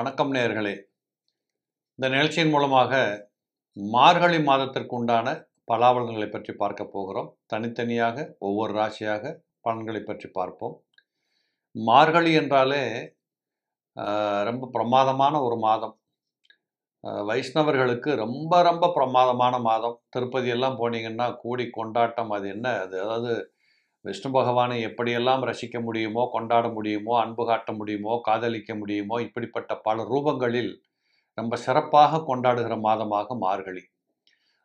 வணக்கம் நேர்களே இந்த நிகழ்ச்சியின் மூலமாக மார்கழி மாதத்திற்கு உண்டான பலாபலன்களை பற்றி பார்க்க போகிறோம் தனித்தனியாக ஒவ்வொரு ராசியாக பலன்களை பற்றி பார்ப்போம் மார்கழி என்றாலே ரொம்ப பிரமாதமான ஒரு மாதம் வைஷ்ணவர்களுக்கு ரொம்ப ரொம்ப பிரமாதமான மாதம் திருப்பதி எல்லாம் போனீங்கன்னா கூடி கொண்டாட்டம் அது என்ன அது அதாவது விஷ்ணு பகவானை எப்படியெல்லாம் ரசிக்க முடியுமோ கொண்டாட முடியுமோ அன்பு காட்ட முடியுமோ காதலிக்க முடியுமோ இப்படிப்பட்ட பல ரூபங்களில் ரொம்ப சிறப்பாக கொண்டாடுகிற மாதமாக மார்கழி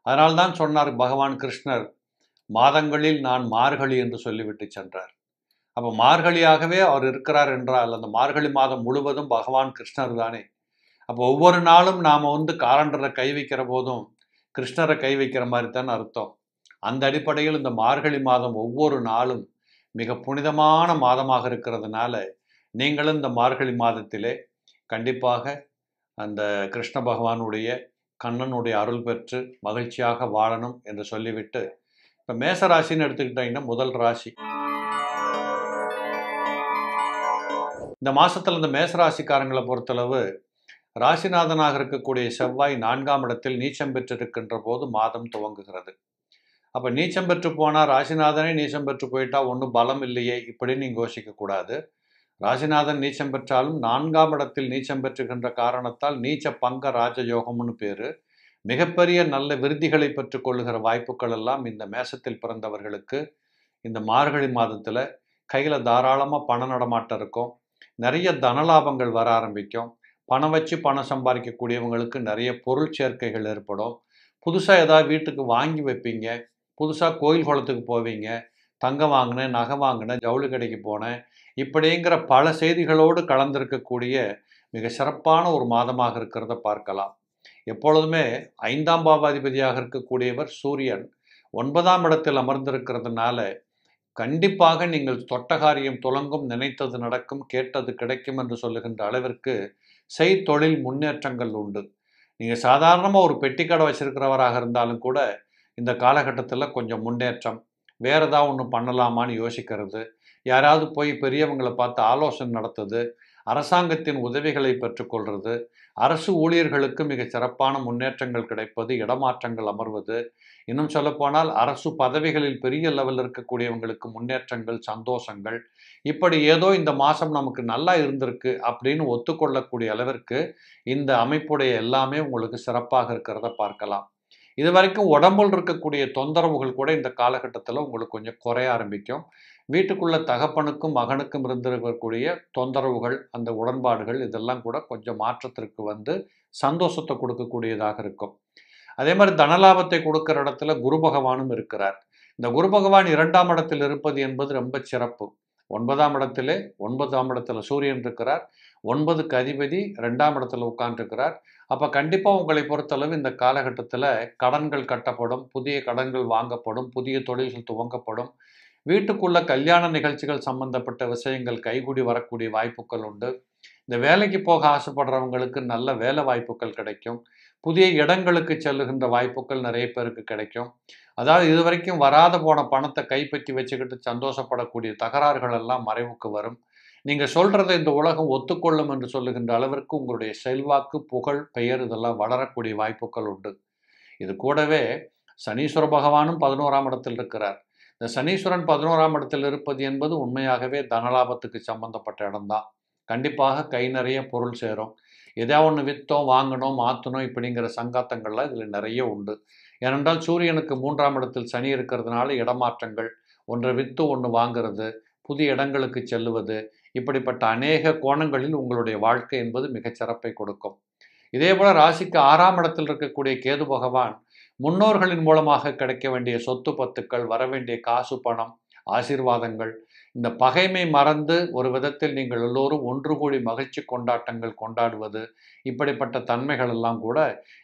அதனால்தான் சொன்னார் பகவான் கிருஷ்ணர் மாதங்களில் நான் மார்கழி என்று சொல்லிவிட்டு சென்றார் அப்போ மார்கழியாகவே அவர் இருக்கிறார் என்றால் அந்த மார்கழி மாதம் முழுவதும் பகவான் கிருஷ்ணர் தானே அப்போ ஒவ்வொரு நாளும் நாம் வந்து காலண்டரை கை வைக்கிற போதும் கிருஷ்ணரை கை வைக்கிற மாதிரி தான் அர்த்தம் அந்த அடிப்படையில் இந்த மார்கழி மாதம் ஒவ்வொரு நாளும் மிக புனிதமான மாதமாக இருக்கிறதுனால நீங்களும் இந்த மார்கழி மாதத்திலே கண்டிப்பாக அந்த கிருஷ்ண பகவானுடைய கண்ணனுடைய அருள் பெற்று மகிழ்ச்சியாக வாழணும் என்று சொல்லிவிட்டு இப்போ மேச ராசின்னு எடுத்துக்கிட்டிங்கன்னா முதல் ராசி இந்த மாதத்தில் இந்த மேச ராசிக்காரங்களை பொறுத்தளவு ராசிநாதனாக இருக்கக்கூடிய செவ்வாய் நான்காம் இடத்தில் நீச்சம் பெற்றிருக்கின்ற போது மாதம் துவங்குகிறது அப்போ நீச்சம் பெற்று போனால் ராசிநாதனே நீச்சம் பெற்று போயிட்டா ஒன்றும் பலம் இல்லையே இப்படி நீங்கள் யோசிக்கக்கூடாது ராசிநாதன் நீச்சம் பெற்றாலும் நான்காம் இடத்தில் நீச்சம் பெற்றுகின்ற காரணத்தால் நீச்ச பங்க ராஜயோகம்னு பேர் மிகப்பெரிய நல்ல விருதிகளை பெற்றுக்கொள்ளுகிற வாய்ப்புகள் எல்லாம் இந்த மேசத்தில் பிறந்தவர்களுக்கு இந்த மார்கழி மாதத்தில் கையில் தாராளமாக பண நடமாட்டம் இருக்கும் நிறைய தனலாபங்கள் வர ஆரம்பிக்கும் பணம் வச்சு பணம் சம்பாதிக்கக்கூடியவங்களுக்கு நிறைய பொருள் சேர்க்கைகள் ஏற்படும் புதுசாக ஏதாவது வீட்டுக்கு வாங்கி வைப்பீங்க புதுசாக கோயில் குளத்துக்கு போவீங்க தங்கம் வாங்கினேன் நகை வாங்கினேன் ஜவுளி கடைக்கு போனேன் இப்படிங்கிற பல செய்திகளோடு கலந்திருக்கக்கூடிய மிக சிறப்பான ஒரு மாதமாக இருக்கிறத பார்க்கலாம் எப்பொழுதுமே ஐந்தாம் பாவாதிபதியாக இருக்கக்கூடியவர் சூரியன் ஒன்பதாம் இடத்தில் அமர்ந்திருக்கிறதுனால கண்டிப்பாக நீங்கள் தொட்டகாரியம் துலங்கும் நினைத்தது நடக்கும் கேட்டது கிடைக்கும் என்று சொல்லுகின்ற அளவிற்கு செய்தொழில் முன்னேற்றங்கள் உண்டு நீங்கள் சாதாரணமாக ஒரு பெட்டிக்கடை வச்சிருக்கிறவராக இருந்தாலும் கூட இந்த காலகட்டத்தில் கொஞ்சம் முன்னேற்றம் வேறு ஏதாவது ஒன்று பண்ணலாமான்னு யோசிக்கிறது யாராவது போய் பெரியவங்களை பார்த்து ஆலோசனை நடத்துது அரசாங்கத்தின் உதவிகளை பெற்றுக்கொள்வது அரசு ஊழியர்களுக்கு மிக சிறப்பான முன்னேற்றங்கள் கிடைப்பது இடமாற்றங்கள் அமர்வது இன்னும் சொல்லப்போனால் அரசு பதவிகளில் பெரிய லெவலில் இருக்கக்கூடியவங்களுக்கு முன்னேற்றங்கள் சந்தோஷங்கள் இப்படி ஏதோ இந்த மாதம் நமக்கு நல்லா இருந்திருக்கு அப்படின்னு ஒத்துக்கொள்ளக்கூடிய அளவிற்கு இந்த அமைப்புடைய எல்லாமே உங்களுக்கு சிறப்பாக இருக்கிறத பார்க்கலாம் இது வரைக்கும் உடம்புல இருக்கக்கூடிய தொந்தரவுகள் கூட இந்த காலகட்டத்தில் உங்களுக்கு கொஞ்சம் குறைய ஆரம்பிக்கும் வீட்டுக்குள்ள தகப்பனுக்கும் மகனுக்கும் இருந்திருக்கக்கூடிய தொந்தரவுகள் அந்த உடன்பாடுகள் இதெல்லாம் கூட கொஞ்சம் மாற்றத்திற்கு வந்து சந்தோஷத்தை கொடுக்கக்கூடியதாக இருக்கும் அதே மாதிரி தனலாபத்தை கொடுக்குற இடத்துல குரு பகவானும் இருக்கிறார் இந்த குரு பகவான் இரண்டாம் இடத்தில் இருப்பது என்பது ரொம்ப சிறப்பு ஒன்பதாம் இடத்திலே ஒன்பதாம் இடத்துல சூரியன் இருக்கிறார் ஒன்பதுக்கு அதிபதி ரெண்டாம் இடத்துல உட்கார்ந்துருக்கிறார் அப்போ கண்டிப்பாக உங்களை பொறுத்தளவு இந்த காலகட்டத்தில் கடன்கள் கட்டப்படும் புதிய கடன்கள் வாங்கப்படும் புதிய தொழில்கள் துவங்கப்படும் வீட்டுக்குள்ள கல்யாண நிகழ்ச்சிகள் சம்பந்தப்பட்ட விஷயங்கள் கைகூடி வரக்கூடிய வாய்ப்புகள் உண்டு இந்த வேலைக்கு போக ஆசைப்படுறவங்களுக்கு நல்ல வேலை வாய்ப்புகள் கிடைக்கும் புதிய இடங்களுக்கு செல்லுகின்ற வாய்ப்புகள் நிறைய பேருக்கு கிடைக்கும் அதாவது இது வரைக்கும் வராத போன பணத்தை கைப்பற்றி வச்சுக்கிட்டு சந்தோஷப்படக்கூடிய தகராறுகள் எல்லாம் மறைவுக்கு வரும் நீங்கள் சொல்கிறத இந்த உலகம் ஒத்துக்கொள்ளும் என்று சொல்லுகின்ற அளவிற்கு உங்களுடைய செல்வாக்கு புகழ் பெயர் இதெல்லாம் வளரக்கூடிய வாய்ப்புகள் உண்டு இது கூடவே சனீஸ்வர பகவானும் பதினோராம் இடத்தில் இருக்கிறார் இந்த சனீஸ்வரன் பதினோராம் இடத்தில் இருப்பது என்பது உண்மையாகவே தனலாபத்துக்கு சம்பந்தப்பட்ட இடம்தான் கண்டிப்பாக கை நிறைய பொருள் சேரும் எதா ஒன்று விற்றோம் வாங்கணும் மாற்றணும் இப்படிங்கிற சங்காத்தங்கள்லாம் இதில் நிறைய உண்டு ஏனென்றால் சூரியனுக்கு மூன்றாம் இடத்தில் சனி இருக்கிறதுனால இடமாற்றங்கள் ஒன்றை விற்று ஒன்று வாங்கிறது புதிய இடங்களுக்கு செல்லுவது இப்படிப்பட்ட அநேக கோணங்களில் உங்களுடைய வாழ்க்கை என்பது மிகச்சிறப்பை கொடுக்கும் இதே போல ராசிக்கு ஆறாம் இடத்தில் இருக்கக்கூடிய கேது பகவான் முன்னோர்களின் மூலமாக கிடைக்க வேண்டிய சொத்து பத்துக்கள் வர வேண்டிய காசு பணம் ஆசீர்வாதங்கள் இந்த பகைமை மறந்து ஒரு விதத்தில் நீங்கள் எல்லோரும் ஒன்று கூடி மகிழ்ச்சி கொண்டாட்டங்கள் கொண்டாடுவது இப்படிப்பட்ட தன்மைகள் எல்லாம் கூட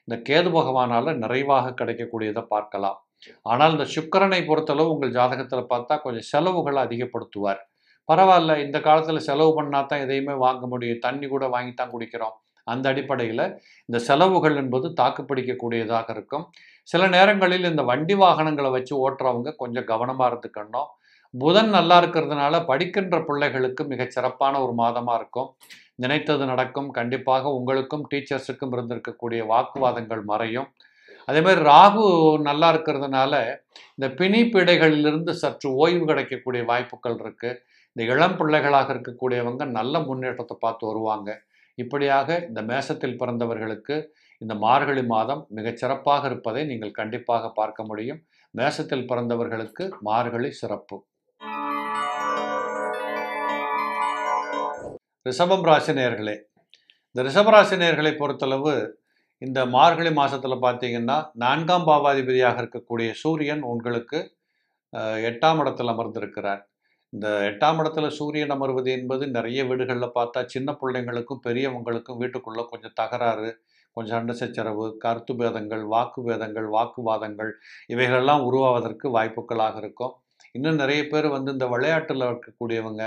இந்த கேது பகவானால் நிறைவாக கிடைக்கக்கூடியதை பார்க்கலாம் ஆனால் இந்த சுக்கரனை பொறுத்தளவு உங்கள் ஜாதகத்தில் பார்த்தா கொஞ்சம் செலவுகளை அதிகப்படுத்துவார் பரவாயில்ல இந்த காலத்தில் செலவு பண்ணால் தான் எதையுமே வாங்க முடியும் தண்ணி கூட வாங்கி தான் குடிக்கிறோம் அந்த அடிப்படையில் இந்த செலவுகள் என்பது தாக்குப்பிடிக்கக்கூடியதாக இருக்கும் சில நேரங்களில் இந்த வண்டி வாகனங்களை வச்சு ஓட்டுறவங்க கொஞ்சம் கவனமாக இருந்துக்கணும் புதன் நல்லா இருக்கிறதுனால படிக்கின்ற பிள்ளைகளுக்கு மிகச் சிறப்பான ஒரு மாதமாக இருக்கும் நினைத்தது நடக்கும் கண்டிப்பாக உங்களுக்கும் டீச்சர்ஸுக்கும் இருந்திருக்கக்கூடிய வாக்குவாதங்கள் மறையும் அதே மாதிரி ராகு நல்லா இருக்கிறதுனால இந்த பிணி சற்று ஓய்வு கிடைக்கக்கூடிய வாய்ப்புகள் இருக்குது இந்த இளம் பிள்ளைகளாக இருக்கக்கூடியவங்க நல்ல முன்னேற்றத்தை பார்த்து வருவாங்க இப்படியாக இந்த மேசத்தில் பிறந்தவர்களுக்கு இந்த மார்கழி மாதம் மிகச்சிறப்பாக இருப்பதை நீங்கள் கண்டிப்பாக பார்க்க முடியும் மேசத்தில் பிறந்தவர்களுக்கு மார்கழி சிறப்பு ரிஷபம் ராசினியர்களே இந்த ரிஷபராசினியர்களை பொறுத்தளவு இந்த மார்கழி மாதத்தில் பார்த்தீங்கன்னா நான்காம் பாவாதிபதியாக இருக்கக்கூடிய சூரியன் உங்களுக்கு எட்டாம் இடத்தில் அமர்ந்திருக்கிறார் இந்த எட்டாம் இடத்துல சூரியன் அமர்வது என்பது நிறைய வீடுகளில் பார்த்தா சின்ன பிள்ளைங்களுக்கும் பெரியவங்களுக்கும் வீட்டுக்குள்ளே கொஞ்சம் தகராறு கொஞ்சம் அண்டசச்சரவு கருத்து பேதங்கள் வாக்கு பேதங்கள் வாக்குவாதங்கள் இவைகளெல்லாம் உருவாவதற்கு வாய்ப்புகளாக இருக்கும் இன்னும் நிறைய பேர் வந்து இந்த விளையாட்டில் இருக்கக்கூடியவங்க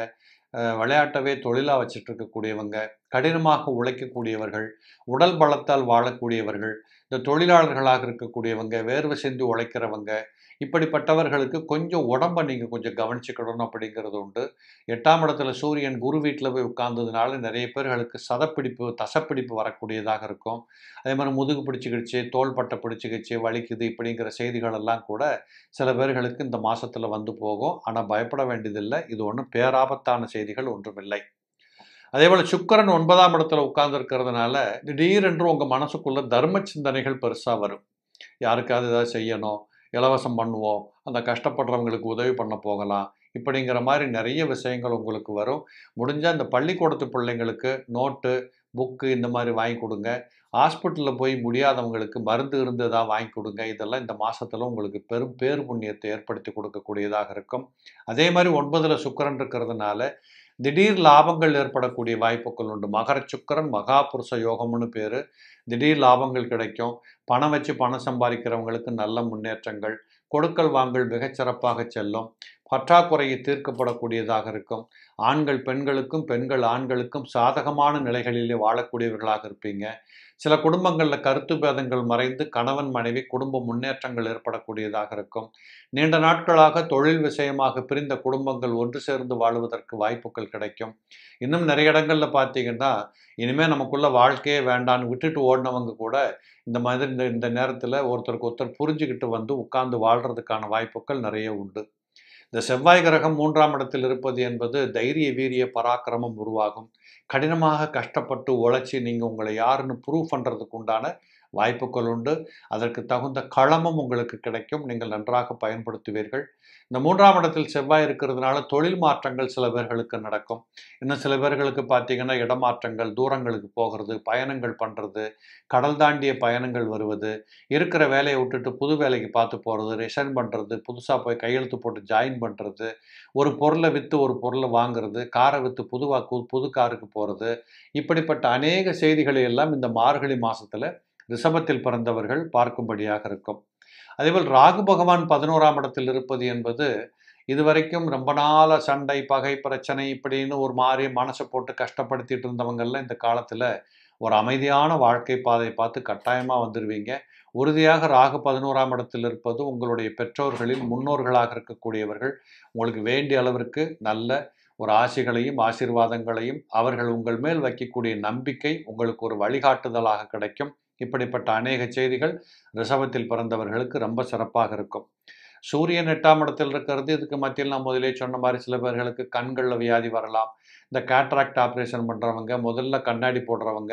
விளையாட்டவே தொழிலாக வச்சுட்டு இருக்கக்கூடியவங்க கடினமாக உழைக்கக்கூடியவர்கள் உடல் பலத்தால் வாழக்கூடியவர்கள் இந்த தொழிலாளர்களாக இருக்கக்கூடியவங்க வேர்வை செஞ்சு உழைக்கிறவங்க இப்படிப்பட்டவர்களுக்கு கொஞ்சம் உடம்பை நீங்கள் கொஞ்சம் கவனிச்சுக்கிடணும் அப்படிங்கிறது உண்டு எட்டாம் இடத்துல சூரியன் குரு வீட்டில் போய் உட்கார்ந்ததுனால நிறைய பேர்களுக்கு சதப்பிடிப்பு தசப்பிடிப்பு வரக்கூடியதாக இருக்கும் அதே மாதிரி முதுகு பிடிச்சிக்கிடுச்சு தோல் பட்டை பிடிச்சிக்கிச்சு வலிக்குது இப்படிங்கிற செய்திகள் எல்லாம் கூட சில பேர்களுக்கு இந்த மாதத்தில் வந்து போகும் ஆனால் பயப்பட வேண்டியதில்லை இது ஒன்றும் பேராபத்தான செய்திகள் ஒன்றுமில்லை அதே போல் சுக்கரன் ஒன்பதாம் இடத்துல உட்கார்ந்துருக்கிறதுனால திடீரென்று உங்கள் மனசுக்குள்ள தர்ம சிந்தனைகள் பெருசாக வரும் யாருக்காவது ஏதாவது செய்யணும் இலவசம் பண்ணுவோம் அந்த கஷ்டப்படுறவங்களுக்கு உதவி பண்ண போகலாம் இப்படிங்கிற மாதிரி நிறைய விஷயங்கள் உங்களுக்கு வரும் முடிஞ்சால் இந்த பள்ளிக்கூடத்து பிள்ளைங்களுக்கு நோட்டு புக்கு இந்த மாதிரி வாங்கி கொடுங்க ஹாஸ்பிட்டலில் போய் முடியாதவங்களுக்கு மருந்து இருந்து இருந்ததாக வாங்கி கொடுங்க இதெல்லாம் இந்த மாதத்தில் உங்களுக்கு பெரும் பேர் புண்ணியத்தை ஏற்படுத்தி கொடுக்கக்கூடியதாக இருக்கும் அதே மாதிரி ஒன்பதில் சுக்கரன் இருக்கிறதுனால திடீர் லாபங்கள் ஏற்படக்கூடிய வாய்ப்புகள் உண்டு மகர சுக்கரன் மகாபுருஷ யோகம்னு பேர் திடீர் லாபங்கள் கிடைக்கும் பணம் வச்சு பணம் சம்பாதிக்கிறவங்களுக்கு நல்ல முன்னேற்றங்கள் கொடுக்கல் வாங்கல் மிகச்சிறப்பாக செல்லும் பற்றாக்குறையை தீர்க்கப்படக்கூடியதாக இருக்கும் ஆண்கள் பெண்களுக்கும் பெண்கள் ஆண்களுக்கும் சாதகமான நிலைகளிலே வாழக்கூடியவர்களாக இருப்பீங்க சில குடும்பங்களில் கருத்து பேதங்கள் மறைந்து கணவன் மனைவி குடும்ப முன்னேற்றங்கள் ஏற்படக்கூடியதாக இருக்கும் நீண்ட நாட்களாக தொழில் விஷயமாக பிரிந்த குடும்பங்கள் ஒன்று சேர்ந்து வாழ்வதற்கு வாய்ப்புகள் கிடைக்கும் இன்னும் நிறைய இடங்களில் பார்த்தீங்கன்னா இனிமேல் நமக்குள்ள வாழ்க்கையே வேண்டான்னு விட்டுட்டு ஓடினவங்க கூட இந்த மாதிரி இந்த இந்த நேரத்தில் ஒருத்தருக்கு ஒருத்தர் புரிஞ்சுக்கிட்டு வந்து உட்கார்ந்து வாழ்கிறதுக்கான வாய்ப்புகள் நிறைய உண்டு இந்த செவ்வாய் கிரகம் மூன்றாம் இடத்தில் இருப்பது என்பது தைரிய வீரிய பராக்கிரமம் உருவாகும் கடினமாக கஷ்டப்பட்டு உழைச்சி நீங்கள் உங்களை யாருன்னு ப்ரூவ் பண்ணுறதுக்கு உண்டான வாய்ப்புகள் உண்டு அதற்கு தகுந்த களமும் உங்களுக்கு கிடைக்கும் நீங்கள் நன்றாக பயன்படுத்துவீர்கள் இந்த மூன்றாம் இடத்தில் செவ்வாய் இருக்கிறதுனால தொழில் மாற்றங்கள் சில பேர்களுக்கு நடக்கும் இன்னும் சில பேர்களுக்கு பார்த்தீங்கன்னா இடமாற்றங்கள் தூரங்களுக்கு போகிறது பயணங்கள் பண்ணுறது கடல் தாண்டிய பயணங்கள் வருவது இருக்கிற வேலையை விட்டுட்டு புது வேலைக்கு பார்த்து போகிறது ரிசைன் பண்ணுறது புதுசாக போய் கையெழுத்து போட்டு ஜாயின் பண்ணுறது ஒரு பொருளை விற்று ஒரு பொருளை வாங்குறது காரை விற்று புதுவாக புது காருக்கு போகிறது இப்படிப்பட்ட அநேக செய்திகளை எல்லாம் இந்த மார்கழி மாதத்தில் ரிஷபத்தில் பிறந்தவர்கள் பார்க்கும்படியாக இருக்கும் அதேபோல் ராகு பகவான் பதினோராம் இடத்தில் இருப்பது என்பது இதுவரைக்கும் ரொம்ப நாள சண்டை பகை பிரச்சனை இப்படின்னு ஒரு மாதிரி மனசை போட்டு கஷ்டப்படுத்திட்டு இருந்தவங்கெல்லாம் இந்த காலத்தில் ஒரு அமைதியான வாழ்க்கை பாதை பார்த்து கட்டாயமாக வந்துடுவீங்க உறுதியாக ராகு பதினோராம் இடத்தில் இருப்பது உங்களுடைய பெற்றோர்களில் முன்னோர்களாக இருக்கக்கூடியவர்கள் உங்களுக்கு வேண்டிய அளவிற்கு நல்ல ஒரு ஆசைகளையும் ஆசீர்வாதங்களையும் அவர்கள் உங்கள் மேல் வைக்கக்கூடிய நம்பிக்கை உங்களுக்கு ஒரு வழிகாட்டுதலாக கிடைக்கும் இப்படிப்பட்ட அநேக செய்திகள் ரிசவத்தில் பிறந்தவர்களுக்கு ரொம்ப சிறப்பாக இருக்கும் சூரியன் எட்டாம் இடத்தில் இருக்கிறது இதுக்கு மத்தியில் நான் முதலே சொன்ன மாதிரி சில பேர்களுக்கு கண்களில் வியாதி வரலாம் இந்த கேட்ராக்ட் ஆப்ரேஷன் பண்ணுறவங்க முதல்ல கண்ணாடி போடுறவங்க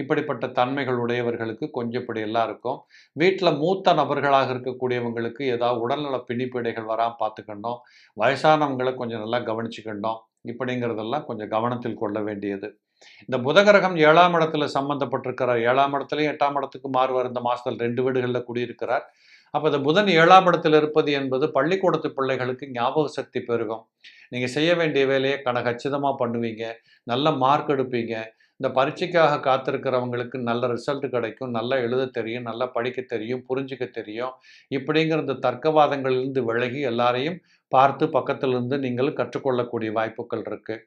இப்படிப்பட்ட தன்மைகள் உடையவர்களுக்கு கொஞ்சம் இப்படி எல்லாம் இருக்கும் வீட்டில் மூத்த நபர்களாக இருக்கக்கூடியவங்களுக்கு ஏதாவது உடல்நல பிணிப்பீடைகள் வராமல் பார்த்துக்கணும் வயசானவங்களை கொஞ்சம் நல்லா கவனிச்சுக்கணும் இப்படிங்கிறதெல்லாம் கொஞ்சம் கவனத்தில் கொள்ள வேண்டியது இந்த புதகரகம் ஏழாம் இடத்துல சம்பந்தப்பட்டிருக்கிறார் ஏழாம் இடத்துலையும் எட்டாம் இடத்துக்கு மாறுவார் இந்த மாசத்தில் ரெண்டு வீடுகளில் குடியிருக்கிறார் அப்போ இந்த புதன் ஏழாம் இடத்தில் இருப்பது என்பது பள்ளிக்கூடத்து பிள்ளைகளுக்கு ஞாபக சக்தி பெருகும் நீங்கள் செய்ய வேண்டிய வேலையை கனகச்சிதமாக பண்ணுவீங்க நல்ல மார்க் எடுப்பீங்க இந்த பரீட்சைக்காக காத்திருக்கிறவங்களுக்கு நல்ல ரிசல்ட் கிடைக்கும் நல்லா எழுத தெரியும் நல்லா படிக்க தெரியும் புரிஞ்சிக்க தெரியும் இப்படிங்கிற இந்த தர்க்கவாதங்களிலிருந்து விலகி எல்லாரையும் பார்த்து பக்கத்திலிருந்து நீங்கள் கற்றுக்கொள்ளக்கூடிய வாய்ப்புகள் இருக்குது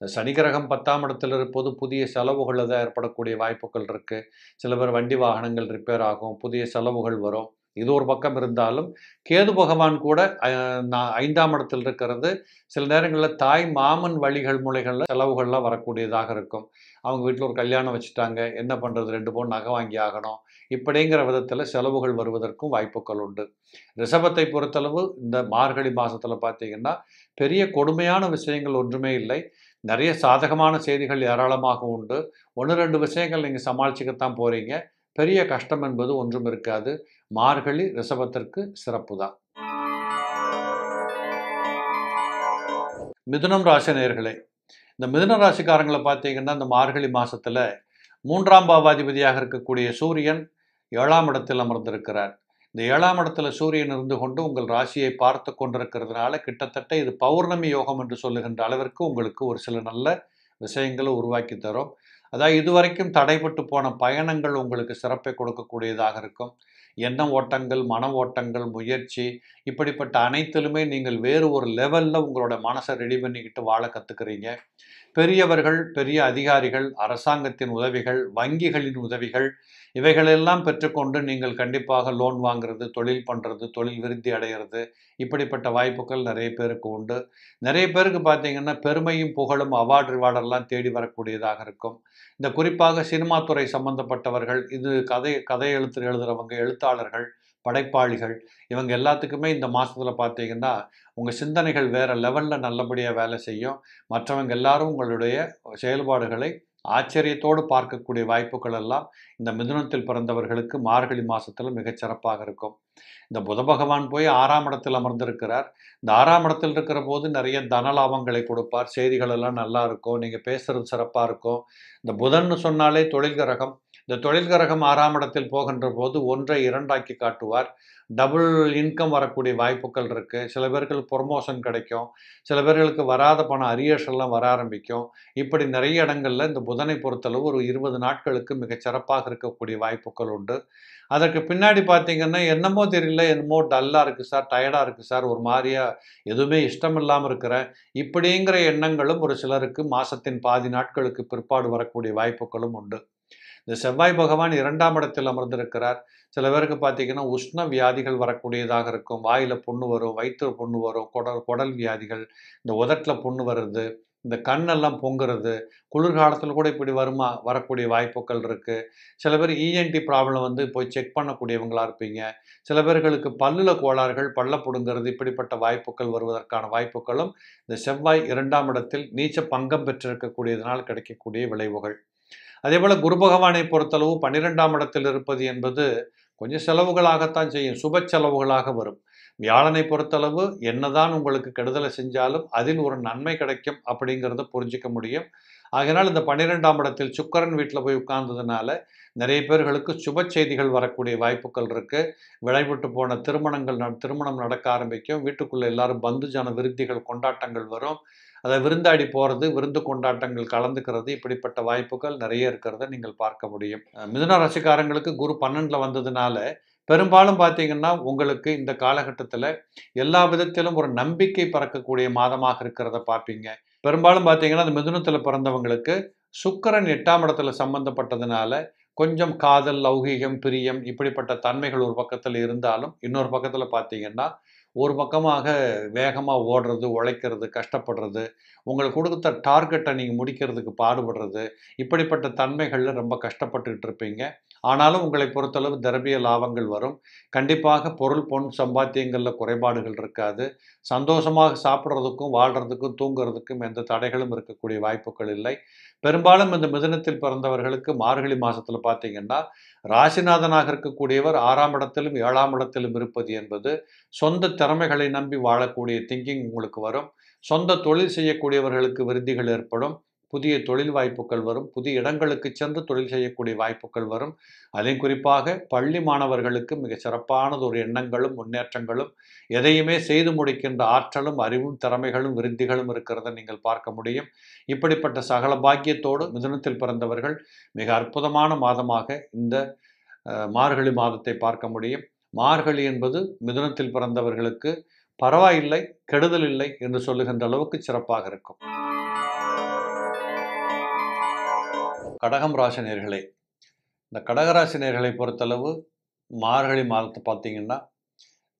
இந்த சனி கிரகம் பத்தாம் இடத்துல இருப்போது புதிய செலவுகள் தான் ஏற்படக்கூடிய வாய்ப்புகள் இருக்குது சில பேர் வண்டி வாகனங்கள் ரிப்பேர் ஆகும் புதிய செலவுகள் வரும் இது ஒரு பக்கம் இருந்தாலும் கேது பகவான் கூட ஐந்தாம் இடத்தில் இருக்கிறது சில நேரங்களில் தாய் மாமன் வழிகள் முறைகளில் செலவுகள்லாம் வரக்கூடியதாக இருக்கும் அவங்க வீட்டில் ஒரு கல்யாணம் வச்சுட்டாங்க என்ன பண்ணுறது ரெண்டு பவுன் நகை வாங்கி ஆகணும் இப்படிங்கிற விதத்தில் செலவுகள் வருவதற்கும் வாய்ப்புகள் உண்டு ரிஷபத்தை பொறுத்தளவு இந்த மார்கழி மாதத்தில் பார்த்தீங்கன்னா பெரிய கொடுமையான விஷயங்கள் ஒன்றுமே இல்லை நிறைய சாதகமான செய்திகள் ஏராளமாக உண்டு ஒன்று ரெண்டு விஷயங்கள் நீங்கள் சமாளிச்சுக்கத்தான் போகிறீங்க பெரிய கஷ்டம் என்பது ஒன்றும் இருக்காது மார்கழி ரிஷபத்திற்கு சிறப்பு தான் மிதுனம் ராசி நேர்களே இந்த மிதுன ராசிக்காரங்களை பார்த்தீங்கன்னா இந்த மார்கழி மாதத்தில் மூன்றாம் பாவாதிபதியாக இருக்கக்கூடிய சூரியன் ஏழாம் இடத்தில் அமர்ந்திருக்கிறார் இந்த ஏழாம் இடத்துல சூரியன் இருந்து கொண்டு உங்கள் ராசியை பார்த்து கொண்டிருக்கிறதுனால கிட்டத்தட்ட இது பௌர்ணமி யோகம் என்று சொல்லுகின்ற அளவிற்கு உங்களுக்கு ஒரு சில நல்ல விஷயங்களை உருவாக்கி தரும் அதாவது இதுவரைக்கும் தடைப்பட்டு போன பயணங்கள் உங்களுக்கு சிறப்பை கொடுக்கக்கூடியதாக இருக்கும் எண்ண ஓட்டங்கள் மன ஓட்டங்கள் முயற்சி இப்படிப்பட்ட அனைத்திலுமே நீங்கள் வேறு ஒரு லெவலில் உங்களோட மனசை ரெடி பண்ணிக்கிட்டு வாழ கற்றுக்கிறீங்க பெரியவர்கள் பெரிய அதிகாரிகள் அரசாங்கத்தின் உதவிகள் வங்கிகளின் உதவிகள் இவைகளெல்லாம் பெற்றுக்கொண்டு நீங்கள் கண்டிப்பாக லோன் வாங்குறது தொழில் பண்ணுறது தொழில் விருத்தி அடைகிறது இப்படிப்பட்ட வாய்ப்புகள் நிறைய பேருக்கு உண்டு நிறைய பேருக்கு பார்த்தீங்கன்னா பெருமையும் புகழும் அவார்டு ரிவார்டெல்லாம் தேடி வரக்கூடியதாக இருக்கும் இந்த குறிப்பாக சினிமா துறை சம்பந்தப்பட்டவர்கள் இது கதை கதை எழுத்து எழுதுகிறவங்க எழுத்தாளர்கள் படைப்பாளிகள் இவங்க எல்லாத்துக்குமே இந்த மாதத்தில் பார்த்தீங்கன்னா உங்கள் சிந்தனைகள் வேறு லெவலில் நல்லபடியாக வேலை செய்யும் மற்றவங்க எல்லாரும் உங்களுடைய செயல்பாடுகளை ஆச்சரியத்தோடு பார்க்கக்கூடிய வாய்ப்புகள் எல்லாம் இந்த மிதுனத்தில் பிறந்தவர்களுக்கு மார்கழி மாதத்தில் மிகச்சிறப்பாக இருக்கும் இந்த புத பகவான் போய் ஆறாம் இடத்தில் அமர்ந்திருக்கிறார் இந்த ஆறாம் இடத்தில் இருக்கிற போது நிறைய தன லாபங்களை கொடுப்பார் செய்திகள் எல்லாம் நல்லா இருக்கும் நீங்கள் பேசுறது சிறப்பாக இருக்கும் இந்த புதன்னு சொன்னாலே தொழில் கிரகம் இந்த தொழில் கரகம் ஆறாம் இடத்தில் போகின்ற போது ஒன்றை இரண்டாக்கி காட்டுவார் டபுள் இன்கம் வரக்கூடிய வாய்ப்புகள் இருக்குது சில பேர்களுக்கு ப்ரொமோஷன் கிடைக்கும் சில பேர்களுக்கு வராத பணம் அரியர்ஷெல்லாம் வர ஆரம்பிக்கும் இப்படி நிறைய இடங்களில் இந்த புதனை பொறுத்தளவு ஒரு இருபது நாட்களுக்கு மிகச்சிறப்பாக இருக்கக்கூடிய வாய்ப்புகள் உண்டு அதற்கு பின்னாடி பார்த்தீங்கன்னா என்னமோ தெரியல என்னமோ டல்லாக இருக்குது சார் டயர்டாக இருக்குது சார் ஒரு மாதிரியாக எதுவுமே இஷ்டம் இல்லாமல் இருக்கிறேன் இப்படிங்கிற எண்ணங்களும் ஒரு சிலருக்கு மாதத்தின் பாதி நாட்களுக்கு பிற்பாடு வரக்கூடிய வாய்ப்புகளும் உண்டு இந்த செவ்வாய் பகவான் இரண்டாம் இடத்தில் அமர்ந்திருக்கிறார் சில பேருக்கு பார்த்தீங்கன்னா உஷ்ண வியாதிகள் வரக்கூடியதாக இருக்கும் வாயில் புண்ணு வரும் வயிற்று புண்ணு வரும் குடல் குடல் வியாதிகள் இந்த உதட்டில் புண்ணு வருது இந்த கண்ணெல்லாம் பொங்குறது குளிர்காலத்தில் கூட இப்படி வருமா வரக்கூடிய வாய்ப்புகள் இருக்குது சில பேர் இஎன்டி e ப்ராப்ளம் வந்து போய் செக் பண்ணக்கூடியவங்களாக இருப்பீங்க சில பேர்களுக்கு பல்லில் கோளாறுகள் பல்ல பிடுங்கிறது இப்படிப்பட்ட வாய்ப்புகள் வருவதற்கான வாய்ப்புகளும் இந்த செவ்வாய் இரண்டாம் இடத்தில் நீச்ச பங்கம் பெற்றிருக்கக்கூடியதனால் கிடைக்கக்கூடிய விளைவுகள் அதே போல் குரு பகவானை பொறுத்தளவு பன்னிரெண்டாம் இடத்தில் இருப்பது என்பது கொஞ்சம் செலவுகளாகத்தான் செய்யும் சுப செலவுகளாக வரும் வியாழனை பொறுத்தளவு என்னதான் உங்களுக்கு கெடுதலை செஞ்சாலும் அதில் ஒரு நன்மை கிடைக்கும் அப்படிங்கிறத புரிஞ்சிக்க முடியும் ஆகினால் இந்த பன்னிரெண்டாம் இடத்தில் சுக்கரன் வீட்டில் போய் உட்கார்ந்ததுனால நிறைய பேர்களுக்கு சுப செய்திகள் வரக்கூடிய வாய்ப்புகள் இருக்குது விளைவிட்டு போன திருமணங்கள் திருமணம் நடக்க ஆரம்பிக்கும் வீட்டுக்குள்ளே எல்லாரும் பந்து ஜன விருத்திகள் கொண்டாட்டங்கள் வரும் அதை விருந்தாடி போகிறது விருந்து கொண்டாட்டங்கள் கலந்துக்கிறது இப்படிப்பட்ட வாய்ப்புகள் நிறைய இருக்கிறத நீங்கள் பார்க்க முடியும் மிதுன ராசிக்காரங்களுக்கு குரு பன்னெண்டில் வந்ததுனால பெரும்பாலும் பார்த்தீங்கன்னா உங்களுக்கு இந்த காலகட்டத்தில் எல்லா விதத்திலும் ஒரு நம்பிக்கை பறக்கக்கூடிய மாதமாக இருக்கிறத பார்ப்பீங்க பெரும்பாலும் பார்த்தீங்கன்னா அந்த மிதுனத்தில் பிறந்தவங்களுக்கு சுக்கரன் எட்டாம் இடத்துல சம்பந்தப்பட்டதுனால கொஞ்சம் காதல் லௌகீகம் பிரியம் இப்படிப்பட்ட தன்மைகள் ஒரு பக்கத்தில் இருந்தாலும் இன்னொரு பக்கத்தில் பார்த்தீங்கன்னா ஒரு பக்கமாக வேகமாக ஓடுறது உழைக்கிறது கஷ்டப்படுறது உங்களுக்கு கொடுத்த டார்கெட்டை நீங்கள் முடிக்கிறதுக்கு பாடுபடுறது இப்படிப்பட்ட தன்மைகளில் ரொம்ப கஷ்டப்பட்டுக்கிட்டு இருப்பீங்க ஆனாலும் உங்களை பொறுத்தளவு திரவிய லாபங்கள் வரும் கண்டிப்பாக பொருள் பொன் சம்பாத்தியங்களில் குறைபாடுகள் இருக்காது சந்தோஷமாக சாப்பிட்றதுக்கும் வாழ்கிறதுக்கும் தூங்குறதுக்கும் எந்த தடைகளும் இருக்கக்கூடிய வாய்ப்புகள் இல்லை பெரும்பாலும் இந்த மிதனத்தில் பிறந்தவர்களுக்கு மார்கழி மாதத்தில் பார்த்தீங்கன்னா ராசிநாதனாக இருக்கக்கூடியவர் ஆறாம் இடத்திலும் ஏழாம் இடத்திலும் இருப்பது என்பது சொந்த திறமைகளை நம்பி வாழக்கூடிய திங்கிங் உங்களுக்கு வரும் சொந்த தொழில் செய்யக்கூடியவர்களுக்கு விருதிகள் ஏற்படும் புதிய தொழில் வாய்ப்புகள் வரும் புதிய இடங்களுக்கு சென்று தொழில் செய்யக்கூடிய வாய்ப்புகள் வரும் அதையும் குறிப்பாக பள்ளி மாணவர்களுக்கு மிக சிறப்பானது ஒரு எண்ணங்களும் முன்னேற்றங்களும் எதையுமே செய்து முடிக்கின்ற ஆற்றலும் அறிவும் திறமைகளும் விருந்திகளும் இருக்கிறத நீங்கள் பார்க்க முடியும் இப்படிப்பட்ட சகல பாக்கியத்தோடு மிதுனத்தில் பிறந்தவர்கள் மிக அற்புதமான மாதமாக இந்த மார்கழி மாதத்தை பார்க்க முடியும் மார்கழி என்பது மிதுனத்தில் பிறந்தவர்களுக்கு பரவாயில்லை கெடுதல் இல்லை என்று சொல்லுகின்ற அளவுக்கு சிறப்பாக இருக்கும் கடகம் ராசி நேர்களை இந்த நேர்களை பொறுத்தளவு மார்கழி மாதத்தை பார்த்தீங்கன்னா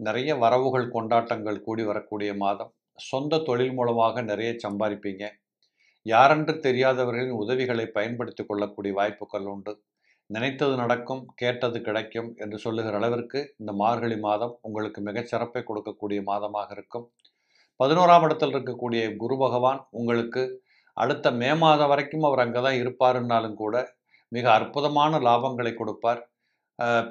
நிறைய வரவுகள் கொண்டாட்டங்கள் கூடி வரக்கூடிய மாதம் சொந்த தொழில் மூலமாக நிறைய சம்பாதிப்பீங்க யாரென்று தெரியாதவர்களின் உதவிகளை பயன்படுத்தி கொள்ளக்கூடிய வாய்ப்புகள் உண்டு நினைத்தது நடக்கும் கேட்டது கிடைக்கும் என்று சொல்லுகிற அளவிற்கு இந்த மார்கழி மாதம் உங்களுக்கு மிகச்சிறப்பை கொடுக்கக்கூடிய மாதமாக இருக்கும் பதினோராம் இடத்தில் இருக்கக்கூடிய குரு பகவான் உங்களுக்கு அடுத்த மே மாதம் வரைக்கும் அவர் அங்கே தான் இருப்பாருன்னாலும் கூட மிக அற்புதமான லாபங்களை கொடுப்பார்